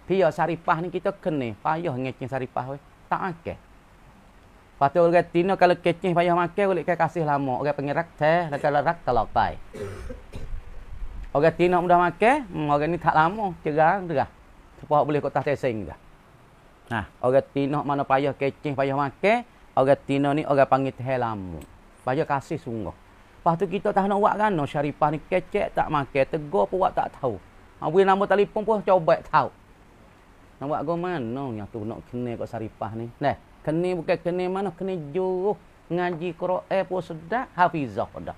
Pia saripah ni kita kena. Payah ngecing saripah weh. Tak angke. Lepas tu orang tino kalau kecing payah makan boleh kaya kasih lama. Orang panggil rak teh. Kalau rak telok pai. Orang tino mudah makan. Hmm, orang ni tak lama. Cerang tu dah. boleh boleh kotak tesing dah. Nah, orang tino mana payah kecing, payah makan, orang tino ni orang panggil terhelam. Payah kasih sungguh. Lepas tu kita tak nak buat kan, no, syarifah ni kecek tak makan, tegur pun buat tak tahu. Habis nama telefon pun coba tahu. Nak buat gua mana yang tu nak kena kat syarifah ni. Nah, kena bukan kena mana, kena juruh. Ngaji Quran pun sedap, hafizah pun dah.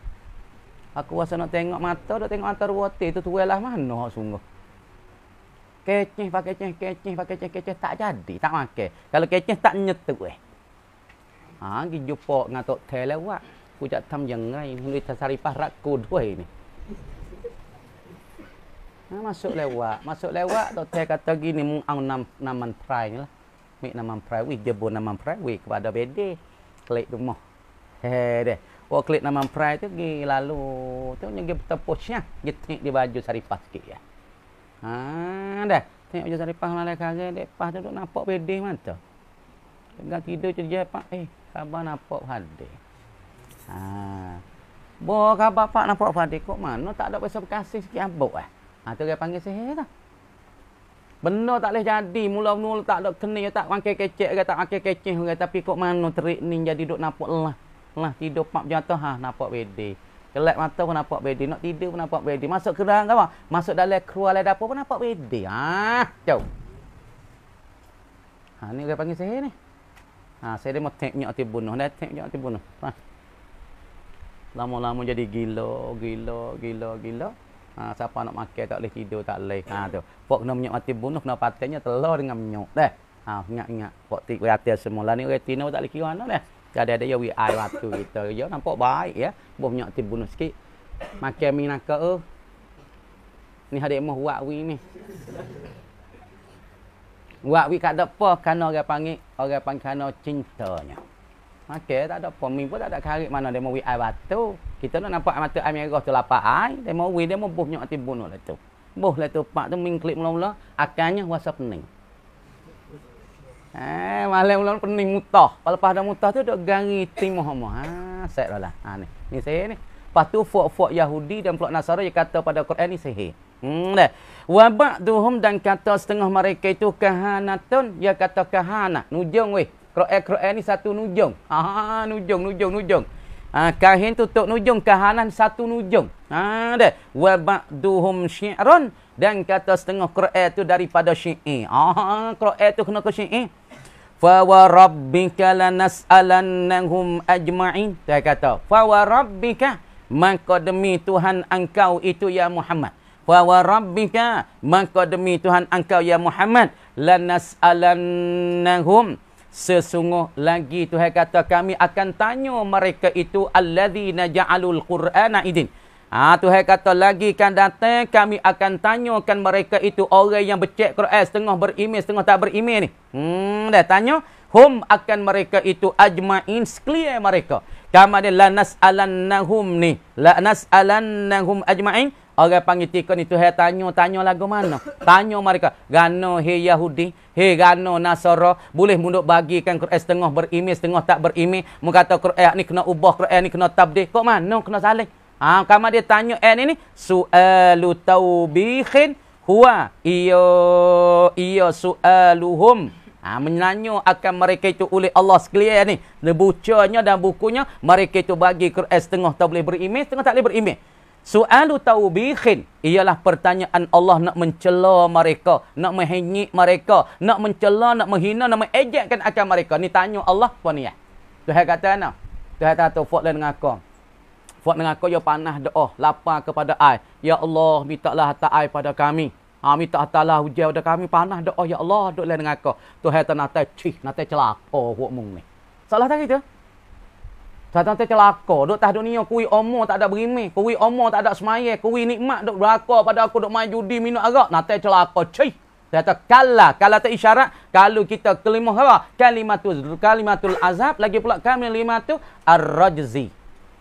Aku rasa nak tengok mata, nak tengok antara watak, tu tuailah mana sungguh. Kecih pakai kecih, kecih pakai kecih, kecih tak jadi, tak makan. Kalau kecih tak nyetuk eh. Ha, gi jumpa dengan tok teh lewat. Ku jak tam jengai mulai tasarifah rakku dua ini. Ha, masuk lewat, masuk lewat tok teh kata gini mung ang nam naman prai lah. Mik naman prai wi jebo naman prai wi kepada bede. Klik tu rumah. He deh. Oh, Ku klik naman prai tu gi lalu tu nyegi tepusnya, gi di baju sarifah sikit ya. Ha dah. Tengok je Saripah malam kare, depah tu duk nampak pedih mata. Tengah tidur je dia pak, eh khabar nampak hadir. Ha. Bo khabar pak nampak hadir kok mana tak ada pasal kasih sikit abuk ah. Eh. Ha tu dia panggil sihir lah. Benda tak boleh jadi. mula nul tak ada kening. Tak makin kecek. Tak makin kecek. Tapi kok mana terik ni jadi duk nampak lah. Lah tidur Pak jatuh. Ha nampak bedih. Kelak mata pun nampak bedi. Nak tidur pun nampak bedi. Masuk ke dalam kawan. Masuk dalam keluar dalam dapur pun nampak bedi. Ah, ha, jauh. Ha, ni dia panggil sihir ni. Ha, saya dia mau tek minyak hati bunuh. Dah tek minyak hati bunuh. Ha. Lama-lama jadi gila, gila, gila, gila. Ha, siapa nak makan tak boleh tidur, tak boleh. Ha, tu. Pok kena minyak hati bunuh, kena patahnya telur dengan minyak. Dah. Ha, ingat-ingat. Pok tiga hati semula ni. Retina pun tak boleh kira mana dah. Kadai dia yang ai waktu kita yo nampak baik ya buh nyak tibunuh sikit makan mi nak eh oh. uh. ni hari mah buat wi ni buat wi kada apa kan orang panggil orang panggil kan cintanya Okey, tak ada apa. Mi pun tak ada karik mana dia mau wi ai batu. Kita nak nampak mata ai merah tu lapar ai, dia mau wi dia mau buh nyak tibunuh lah tu. Buh lah tu pak tu mingklik mula-mula akannya wasap pening. Eh, malam ulang pening mutah. Kalau pas dah mutah tu dok gari timah mu. Ha, set lah. Ha ni. Ni saya ni. Lepas tu fuak-fuak Yahudi dan pula Nasara yang kata pada Quran ni sihir. Hmm dah. Wabak duhum dan kata setengah mereka itu kahanatun. Ya kata kahana. Nujung weh. Kroek-kroek ni satu nujung. Ha, nujung, nujung, nujung. Ha, kahin tutup nujung. Kahanan satu nujung. Ha, dah. Wabak duhum syi'run. Dan kata setengah kroek tu daripada syi'i. Ha, kroek tu kena ke syi'i. فَوَرَبِّكَ لَنَسْأَلَنَّهُمْ ajma'in. Dia kata, فَوَرَبِّكَ Maka demi Tuhan engkau itu ya Muhammad. فَوَرَبِّكَ Maka demi Tuhan engkau ya Muhammad. لَنَسْأَلَنَّهُمْ Sesungguh lagi Tuhan kata kami akan tanya mereka itu alladzina ja'alul qur'ana idin. Ha, Tuhan kata lagi kan datang kami akan tanyakan mereka itu orang yang becek Quran setengah berimej setengah tak berimej ni. Hmm dah tanya hum akan mereka itu ajmain sekalian mereka. Kama de la nahum ni. La nahum ajmain. Orang panggil tika ni Tuhan tanya tanya lagu mana? Tanya mereka, gano he Yahudi, he gano Nasara, boleh munduk bagikan Quran setengah berimej setengah tak berimej. Mu kata Quran ni kena ubah, Quran ni kena tabdih. Kok mana kena salih? Ha, kama dia tanya eh ni ni su'alu taubikhin huwa iyo iyo su'aluhum. Ha, menanya akan mereka itu oleh Allah sekalian ni. Nebucanya dan bukunya mereka itu bagi Quran setengah tak boleh berimej, setengah tak boleh berimej. Su'alu taubikhin ialah pertanyaan Allah nak mencela mereka, nak menghinyik mereka, nak mencela, nak menghina, nak mengejekkan akan mereka. Ni tanya Allah pun ni. Eh? Tuhan kata ana. Tuhan tahu lah fault dengan kau. Fuad dengan kau, ya panah doa. Oh, lapar kepada ai. Ya Allah, minta lah harta ai pada kami. Ha, minta harta lah hujan pada kami. Panah doa, oh, ya Allah. Duduk lain dengan kau. Tu hai tanah cih, nanti celaka. Oh, mung ni. Salah tak kita? Salah tanah celaka. Duduk tak dunia, kuih omor tak ada berimeh. Kuih omor tak ada semayah. Kuih nikmat duduk berakor pada aku duduk main judi minum agak Nanti celaka, cih. Saya kata kala, kala tak isyarat, kalau kita kelima apa? Kalimatul, kalimatul azab, lagi pula kami lima tu, ar-rajzi.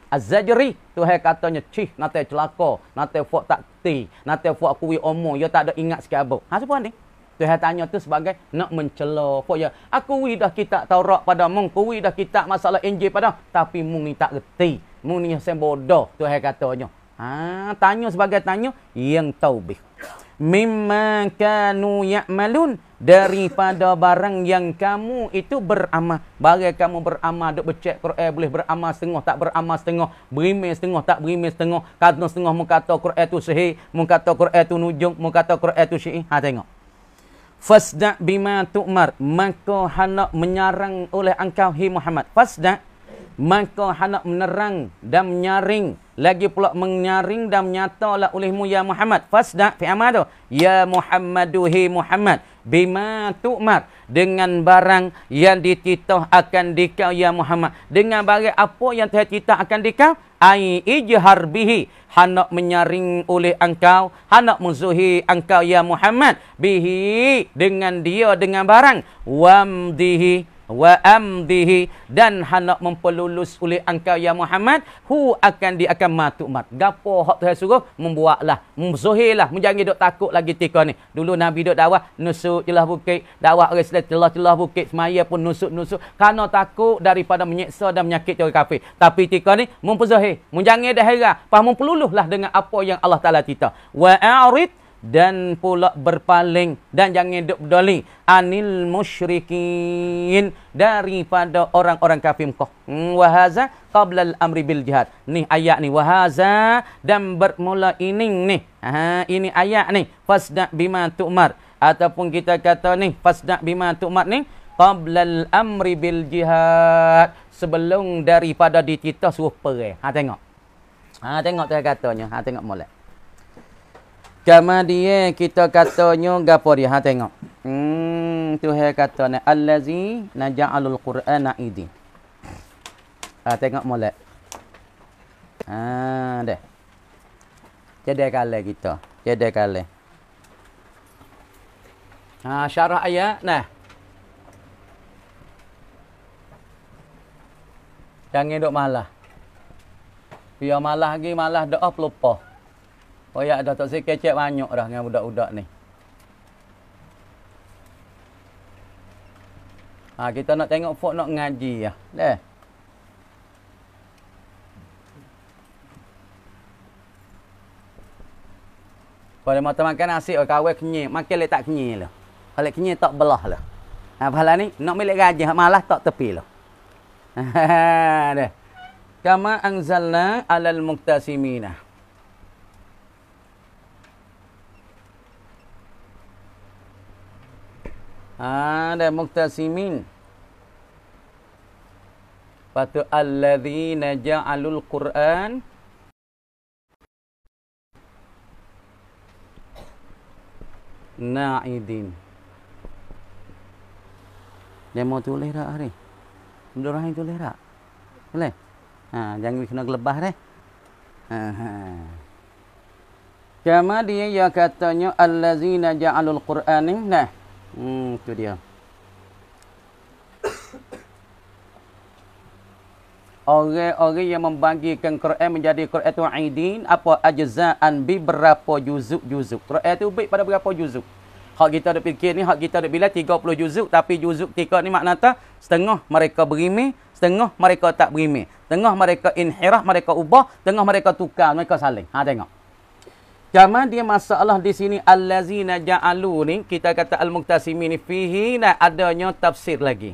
Azajri Tuhan katanya Cih nate celaka nate fok tak ti nate fok kuwi omong Ya tak ada ingat sikit abu Ha sepuan ni Tuhan tanya tu sebagai Nak mencela Fok ya Aku wi dah kita taurak pada Mung kuwi dah kita masalah injil pada Tapi mung ni tak reti Mung ni yang bodoh Tuhan katanya Ha tanya sebagai tanya Yang taubih Mimma kanu ya'malun daripada barang yang kamu itu beramah. Barang kamu beramah, duk becek Quran boleh beramah setengah, tak beramah setengah, berimeh setengah, tak berimeh setengah. Kadno setengah mu kata Quran tu sahih, mu kata Quran tu nujung, mu kata Quran tu syi'i. Ha tengok. Fasda bima tu'mar, maka hendak menyarang oleh engkau hi Muhammad. Fasda maka hendak menerang dan menyaring lagi pula menyaring dan menyatalah olehmu ya Muhammad. Fasda fi amado ya Muhammaduhi Muhammad bima tu'mar dengan barang yang dititah akan dikau ya Muhammad dengan barang apa yang telah cerita akan dikau ai ijhar bihi hendak menyaring oleh engkau hendak menzuhi engkau ya Muhammad bihi dengan dia dengan barang wamdihi wa amdihi dan hendak mempelulus oleh engkau ya Muhammad hu akan di akan matumat gapo hak Tuhan suruh membuatlah muzahilah menjangi dok takut lagi tika ni dulu nabi dok dakwah nusuk jelah bukit dakwah oleh selat jelah jelah bukit semaya pun nusuk-nusuk karena takut daripada menyiksa dan menyakit orang kafir tapi tika ni mumpuzahil menjangi dah heran pas mempeluluslah dengan apa yang Allah Taala cita wa arid dan pula berpaling dan jangan duk peduli anil musyrikin daripada orang-orang kafir Mekah. Hmm, wahaza qabla al-amri bil jihad. Ni ayat ni wahaza dan bermula ini ni. Ha, ini ayat ni fasda bima tu'mar ataupun kita kata ni fasda bima tu'mar ni qabla al-amri bil jihad sebelum daripada dititah suruh perang. Ha tengok. Ha tengok tu katanya. Ha tengok molek. Kama dia kita katanya gapo dia ha tengok. Hmm Tuhan kata ni allazi naja'alul qur'ana idi. Ha tengok molek. Ha deh. Jadi kali kita. Jadi kali. Ha syarah ayat nah. Jangan duk malah. Biar malah lagi malah doa pelupah. Oh ya, dah tak sikit banyak dah dengan budak-budak ni. Ha, kita nak tengok fok nak ngaji ya. lah. Dah. Kalau mata makan nasi, orang oh, kawai kenyi. Makin letak kenyi lah. Kalau kenyi tak belah lah. Ha, pahala ni, nak milik gaji. Malah tak tepi lah. [laughs] Ha, ha, ha, Kama anzalna alal muktasiminah. ada ah, muktasimin patu alladzina ja'alul qur'an na'idin demo tulis dak hari mudah orang tulis dak boleh ha jangan kena gelebah deh ha ha Jama dia ya katanya Allazina ja'alul Qur'an Nah Hmm, tu dia. Orang-orang yang membagikan Quran menjadi Quran tu Aidin, apa ajza'an bi berapa juzuk-juzuk. Quran tu baik pada berapa juzuk. Hak kita ada fikir ni, hak kita ada bila 30 juzuk, tapi juzuk tiga ni makna tak? Setengah mereka berimi, setengah mereka tak berimi. Tengah mereka inhirah, mereka ubah, tengah mereka tukar, mereka saling. Ha, tengok. Cuma dia masalah di sini allazina ja'alu ni kita kata al-muktasimi ni fihi dan adanya tafsir lagi.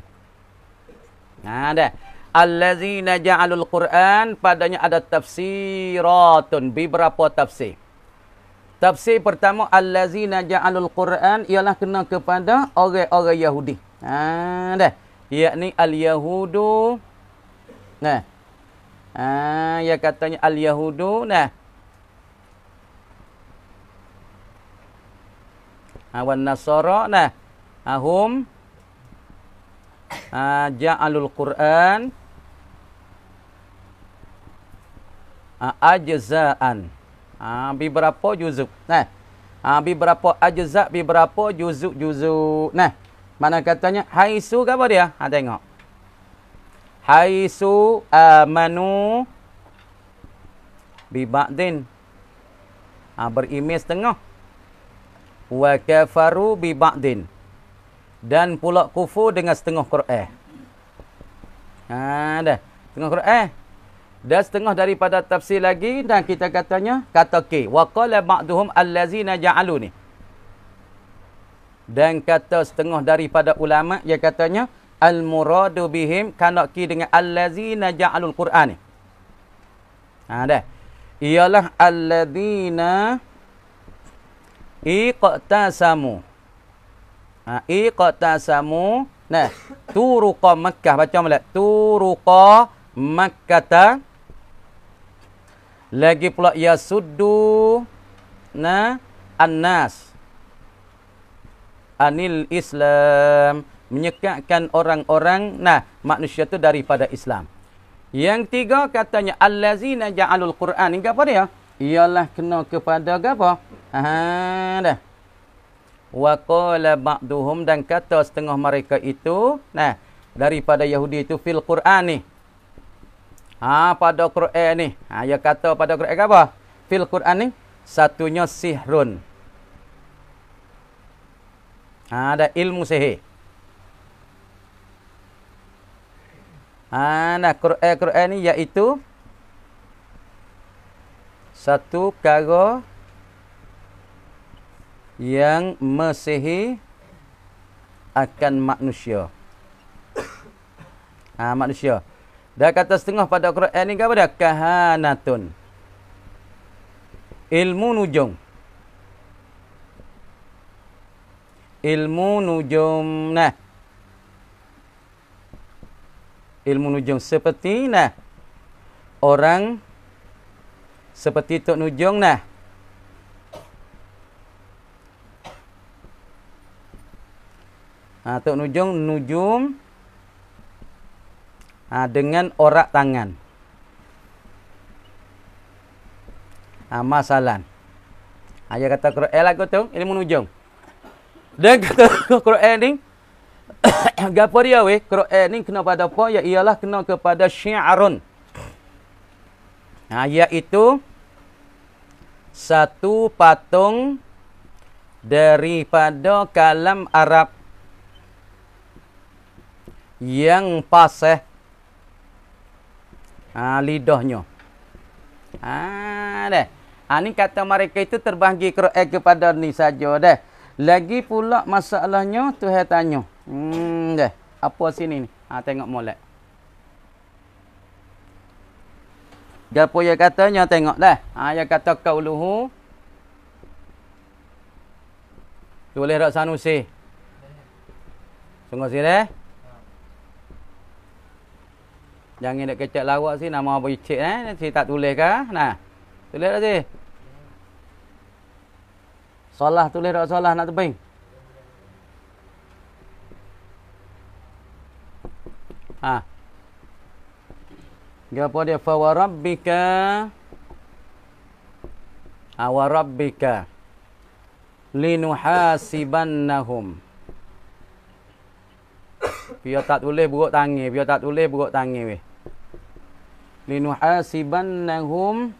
Ha dah. Allazina ja'alul Quran padanya ada tafsiratun beberapa tafsir. Tafsir pertama allazina ja'alul Quran ialah kena kepada orang-orang Yahudi. Ha dah. Yakni al-yahudu nah. Ha ya katanya al-yahudu nah. ha, wan nasara nah ahum ha, ha, ja'alul quran ha, ajza'an ha, bi berapa juzuk nah ha, bi berapa ajza bi berapa juzuk-juzuk nah mana katanya haisu ke apa dia ha tengok haisu amanu bi ba'din ha, berimej tengah wa kafaru bi ba'din dan pula Kufu dengan setengah Quran. Ha dah. Setengah Quran. Dan setengah daripada tafsir lagi dan kita katanya kata ke wa qala ba'duhum allazina ja'alu ni. Dan kata setengah daripada ulama dia katanya al muradu bihim kana ki dengan allazina ja'alul Quran ni. Ha dah. Ialah alladzina iqtasamu. Ha iqtasamu. Nah, turuqa Makkah baca molek. Turuqa Makkah lagi pula yasuddu nah annas anil islam menyekatkan orang-orang nah manusia tu daripada Islam. Yang tiga katanya allazina ja'alul Quran ini apa dia? Ialah kena kepada apa? Ha dah. Wa qala ba'duhum dan kata setengah mereka itu, nah, daripada Yahudi itu fil Quran ni. Ha pada Quran ni. Ha dia ya kata pada Quran apa? Fil Quran ni satunya sihrun. Ha ada ilmu sihir. Ha nah Quran Quran ni iaitu satu perkara yang mesehi akan manusia. Ha, [coughs] manusia. Dah kata setengah pada Quran ni ke apa dah? Kahanatun. Ilmu nujum. Ilmu nujum. Nah. Ilmu nujum seperti nah. Orang seperti Tok Nujung nah. ha, Tok Nujung Nujum ha, Dengan orak tangan ha, Masalan Ayah ha, kata Kru'el eh, lah kau tu Ini menujung Dan kata Kru'el [laughs] ni [coughs] Gapa dia weh Kru'el ni kena pada apa Ya ialah kena kepada Syi'arun ha, Iaitu Satu patung daripada kalam Arab yang pas eh ha, lidahnya ha deh ha, ni kata mereka itu terbahagi eh, kepada ni saja deh lagi pula masalahnya Tuhan tanya hmm deh apa sini ni ha tengok molek Gapo yang katanya tengok deh. Ha yang kata kauluhu. Tu boleh rak sanusi. Sungguh sini deh. Jangan nak kecek lawak si nama apa cik eh. Si tak tulis ke? Nah. Tulis tak si? Salah tulis tak salah nak tebing. Ha. Gapo dia fa wa rabbika? Ha wa rabbika. Linuhasibannahum. Biar tak tulis buruk tangi, biar tak tulis buruk tangi weh linuhasibannahum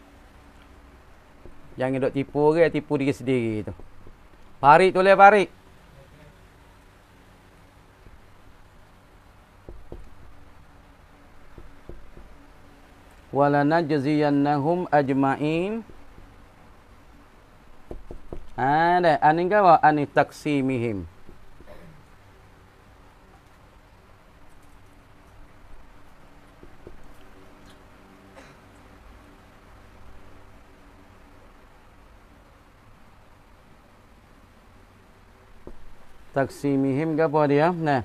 jangan dok tipu orang okay? tipu diri sendiri tu farid tu leh farid wala najziyannahum ajmain ada ha, anin kawa anin taksimihim taksimihim ke apa dia? Nah.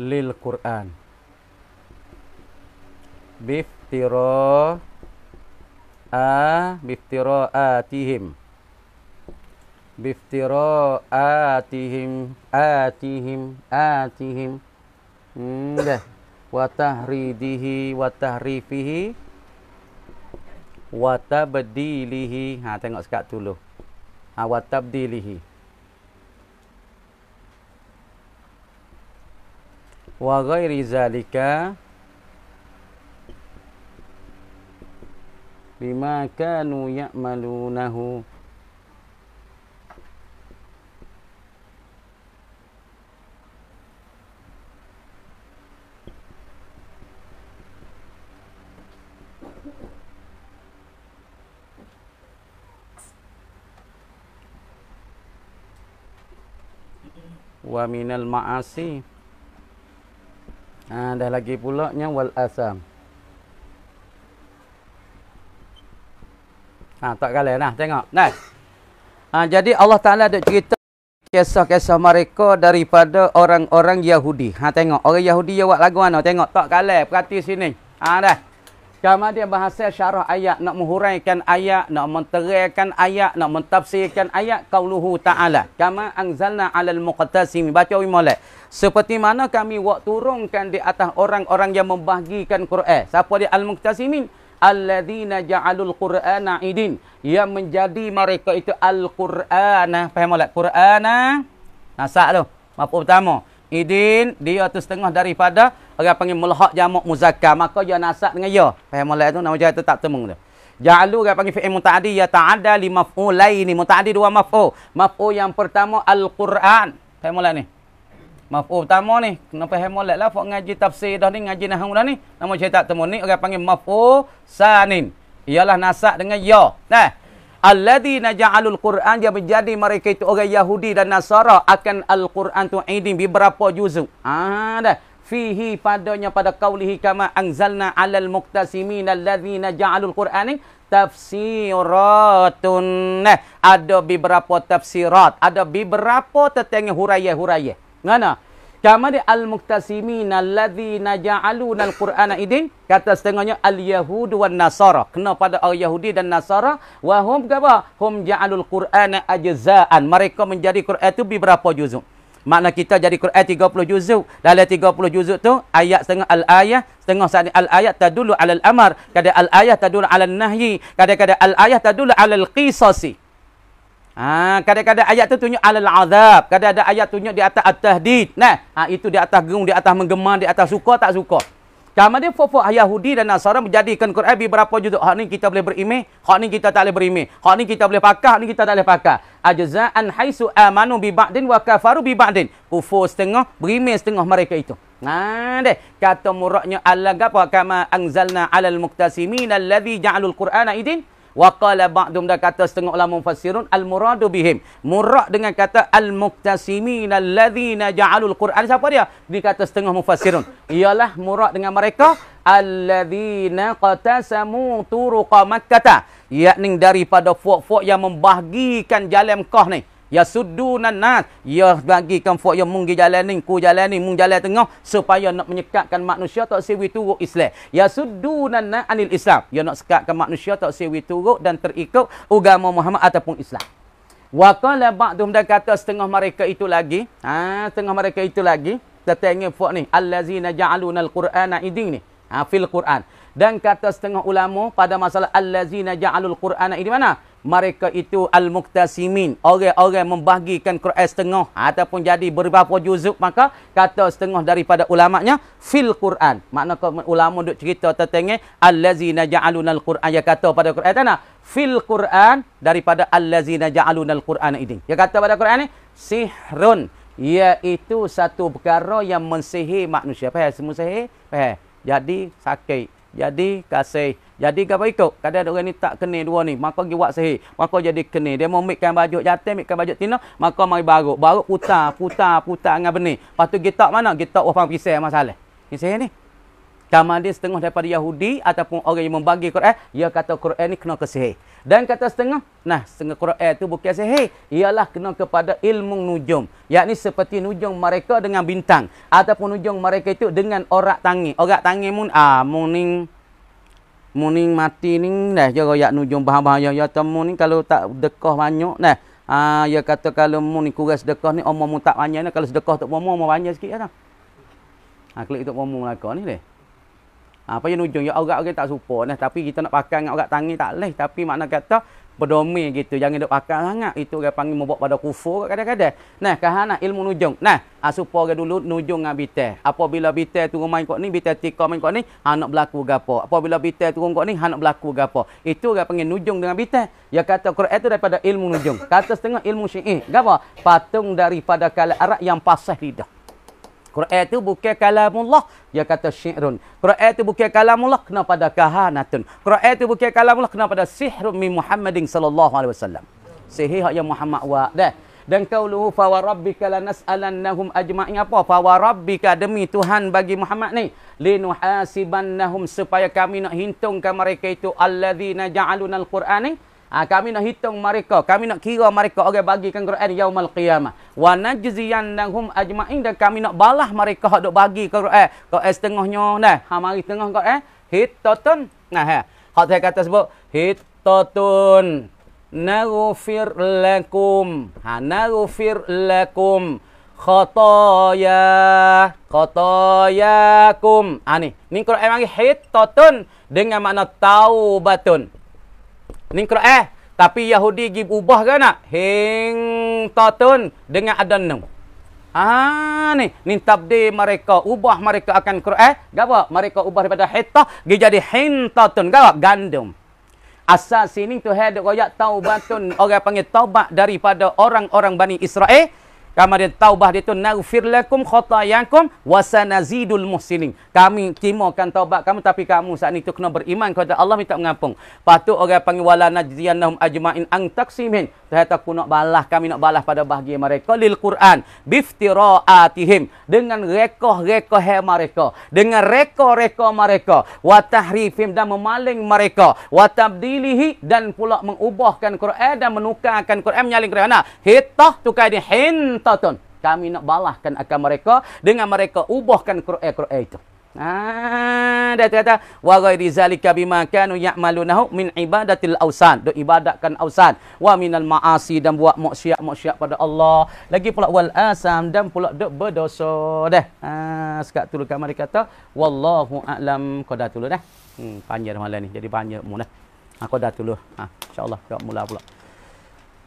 Lil Quran. Biftira a biftira atihim. Biftira atihim atihim atihim. Hmm dah. Wa tahridihi wa tahrifihi wa tabdilihi. Ha tengok sekat dulu. Ha wa tabdilihi. وغير ذلك بما كانوا يعملونه ومن المعاصي Ha, dah lagi pulaknya wal asam. Ha, tak kalah nah tengok. Nah. Ha, jadi Allah Taala ada cerita kisah-kisah mereka daripada orang-orang Yahudi. Ha tengok orang Yahudi yang buat lagu mana? Tengok tak kalah. Perhati sini. Ha dah dia bahasa syarah ayat nak menghuraikan ayat, nak menterangkan ayat, nak mentafsirkan ayat kauluhu ta'ala. Kama angzalna alal muqtasim. Baca ui molek. Seperti mana kami wak turunkan di atas orang-orang yang membahagikan Quran. Siapa dia al-muqtasimin? Alladzina ja'alul Qur'ana idin. Yang menjadi mereka itu al-Qur'ana. Faham molek? Qur'ana. Nasak tu. Mampu pertama idin dia tu setengah daripada orang panggil mulhaq jamak muzakkar maka dia nasab dengan ya faham molek tu nama jahat tu tak temung tu ja'alu orang panggil fi'il muta'addi ya ta'adda li maf'ulaini muta'addi dua maf'ul maf'ul yang pertama al-Quran faham molek ni maf'ul pertama ni kena faham molek lah fok ngaji tafsir dah ni ngaji nahwu dah ni nama jahat tak temung ni orang panggil maf'ul sanin ialah nasab dengan ya nah Alladhi naja'alul Qur'an Dia menjadi mereka itu orang Yahudi dan Nasara Akan Al-Quran tu idin Beberapa juzu Haa ah, dah Fihi padanya pada kaulihi kama Angzalna alal muqtasimin Alladhi naja'alul Qur'an ni Tafsiratun Ada beberapa tafsirat Ada beberapa tetangi huraya-huraya Mana? -huraya. Kama di al-muqtasimin alladhina ja'aluna al-Qur'ana idin kata setengahnya al-yahud wan nasara kena pada orang Yahudi dan Nasara wa hum gaba hum ja'alul Qur'ana ajza'an mereka menjadi Qur'an itu beberapa juzuk makna kita jadi Qur'an 30 juzuk dalam 30 juzuk tu ayat setengah al-ayah setengah saat al-ayat tadulu alal amar kada al-ayah tadulu alal nahyi kada-kada al-ayah tadulu alal qisasi al Ha, kadang-kadang ha, ayat tu tunjuk alal azab. Kadang-kadang ayat tunjuk di atas at-tahdid. Nah, ha, itu di atas gerung, di atas menggemar, di atas suka tak suka. Kamu dia fofo Yahudi dan Nasara menjadikan Quran Berapa juzuk. Hak ni kita boleh berimeh, hak ni kita tak boleh berimeh. Hak ni kita boleh pakai, hak ni kita tak boleh pakai. Ajza'an haisu amanu bi ba'din wa kafaru bi ba'din. Kufur setengah, berimeh setengah mereka itu. Nah deh, kata muraknya Allah apa? kama angzalna alal muktasimin alladhi ja'alul Qur'ana idin. Waqala ba'dum dah kata setengah ulama mufassirun al-muradu bihim. Murad dengan kata al-muktasimin alladhina ja'alul Quran. Siapa dia? Dia kata setengah mufassirun. Ialah murad dengan mereka alladhina qatasamu turuqa makkata. Yakni daripada fuak-fuak yang membahagikan jalan Mekah ni. Ya sudu nanas. Ya bagi comfort yang munggi jalan ni. Ku jalan ni. Mung jalan tengah. Supaya nak menyekatkan manusia tak sewi turut Islam. Ya sudu nanas anil Islam. Ya nak sekatkan manusia tak sewi turut dan terikut agama Muhammad ataupun Islam. Waqala ba'dum dah kata setengah mereka itu lagi. Ha, setengah mereka itu lagi. Kita tengok ni. Allazina ja'alunal Qur'ana idin ni. Ha, fil Qur'an dan kata setengah ulama pada masalah allazina ja'alul qur'ana ini mana mereka itu al-muqtasimin orang-orang membahagikan Quran setengah ataupun jadi beberapa juzuk maka kata setengah daripada ulamanya fil Quran makna ulama duk cerita tentang allazina ja'alunal qur'an ya kata pada Quran tanah fil Quran daripada allazina ja'alunal qur'an ini ya kata pada Quran ni sihrun iaitu satu perkara yang mensihir manusia apa semua sihir jadi sakit jadi kasih. Jadi apa ikut? Kadang-kadang orang ni tak kena dua ni. Maka pergi buat sihir. Maka jadi kena. Dia mau ambilkan baju jatuh, ambilkan baju tina. Maka mari baru. Baru putar, putar, putar dengan benih. Lepas tu getak mana? Getak orang pisah masalah. Ini sihir ni. Tamadin setengah daripada Yahudi ataupun orang yang membagi Quran, ia kata Quran ni kena ke Dan kata setengah, nah setengah Quran tu bukan sihir. Ialah kena kepada ilmu nujum. Yakni seperti nujum mereka dengan bintang. Ataupun nujum mereka itu dengan orang tangi. Orang tangi pun, ah, muning, Muning mati ni dah jaga ya nujum bahan-bahan ya ya muning kalau tak dekoh banyak dah. ah ya kata kalau muning ni dekoh ni omong mu tak banyak ni kalau sedekah tak mu mu banyak sikit ya tak. Ah, ha klik tok mu melaka ni deh. Ha, apa yang ujung ya orang-orang tak suka nah tapi kita nak pakai dengan orang tangi tak leh tapi makna kata berdomi gitu jangan dok pakai sangat itu orang panggil membuat pada kufur kadang-kadang nah kahana ilmu nujung nah asupa ha, orang dulu nujung dengan bitel apabila bitel turun main kot ni bitel tika main kot ni hanak berlaku Apa apabila bitel turun kot ni hanak berlaku gapo itu orang panggil nujung dengan bitel ya kata Quran itu daripada ilmu nujung kata setengah ilmu syi'i gapo patung daripada kala arak yang pasah lidah Quran tu bukan kalamullah. Dia kata syi'run. Quran tu bukan kalamullah kena pada kahanatun. Quran tu bukan kalamullah kena pada sihrun min Muhammadin sallallahu alaihi wasallam. Sihir hak yang Muhammad wa dah. Dan kauluhu fa wa rabbika lanas'alannahum ajma'in apa? Fa wa rabbika demi Tuhan bagi Muhammad ni linuhasibannahum supaya kami nak hitungkan mereka itu alladzina ja'alunal Quran ni Ha, kami nak hitung mereka. Kami nak kira mereka orang okay, bagikan Quran yaumul qiyamah. Wa najziyannahum ajma'in dan kami nak balas mereka hak dok bagi Quran. Quran eh, setengahnya nah. Eh. Ha mari setengah kau eh. Hitatun. Nah ha. Hak saya kata sebut hitatun. Nagfir lakum. Ha nagfir lakum. Khotoya. Khotoyakum. Ha ni. Ni Quran mari hitatun dengan makna taubatun. Ni eh, Tapi Yahudi gi ubah ke nak? Hing tatun dengan adan Ah ni, ni tabdi mereka ubah mereka akan Quran. Eh, Gapo? Mereka ubah daripada hitah gi jadi hintatun. Gapo? Gandum. Asal sini tu hadok royak taubatun orang panggil taubat daripada orang-orang Bani Israel kami dia taubah dia tu nagfir lakum khotayakum wa sanazidul muhsinin. Kami timakan taubat kamu tapi kamu saat ni tu kena beriman kepada Allah minta mengampung. Patut orang panggil wala najziyannahum ajmain ang taksimin. Saya tak nak balas kami nak balas pada bahagia mereka lil Quran biftiraatihim dengan rekoh-rekoh mereka dengan reko-reko mereka wa tahrifim dan memaling mereka wa tabdilihi dan pula mengubahkan Quran dan menukarkan Quran menyaling Quran nah hitah tukar di hintatun kami nak balahkan akan mereka dengan mereka ubahkan Quran-Quran itu Ha, ah, dia kata wa ghairi zalika bima kanu ya'malunahu min ibadatil ausan. do ibadatkan ausan wa minal ma'asi dan buat maksiat-maksiat pada Allah. Lagi pula wal asam dan pula do berdosa dah. Ah, ha, sekak tu lukan mari kata wallahu a'lam qada tu dah. Hmm, panjang malam ni. Jadi panjang mu ha, dah. Aku dah tu lah. Ha, insya-Allah kita mula pula.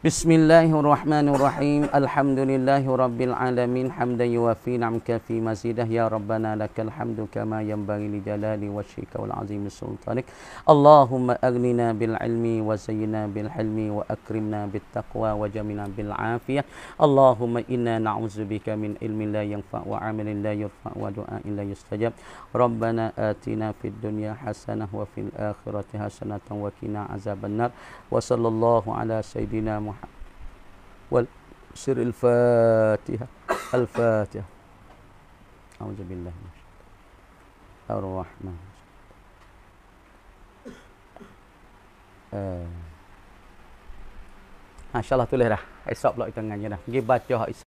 بسم الله الرحمن الرحيم الحمد لله رب العالمين حمدا يوفي نعمك في مزيده يا ربنا لك الحمد كما ينبغي لجلال وجهك والعظيم سلطانك اللهم أغننا بالعلم وزينا بالحلم وأكرمنا بالتقوى وجمنا بالعافية اللهم إنا نعوذ بك من علم لا ينفع وعمل لا يرفع ودعاء لا يستجاب ربنا آتنا في الدنيا حسنة وفي الآخرة حسنة وقنا عذاب النار وصلى الله على سيدنا محمد wal sir al fatiha al fatiha a'udzu billahi minasyaitonir rahman Uh. Eh. Ha, insyaAllah tulis dah Esok pula kita ngaji dah Pergi baca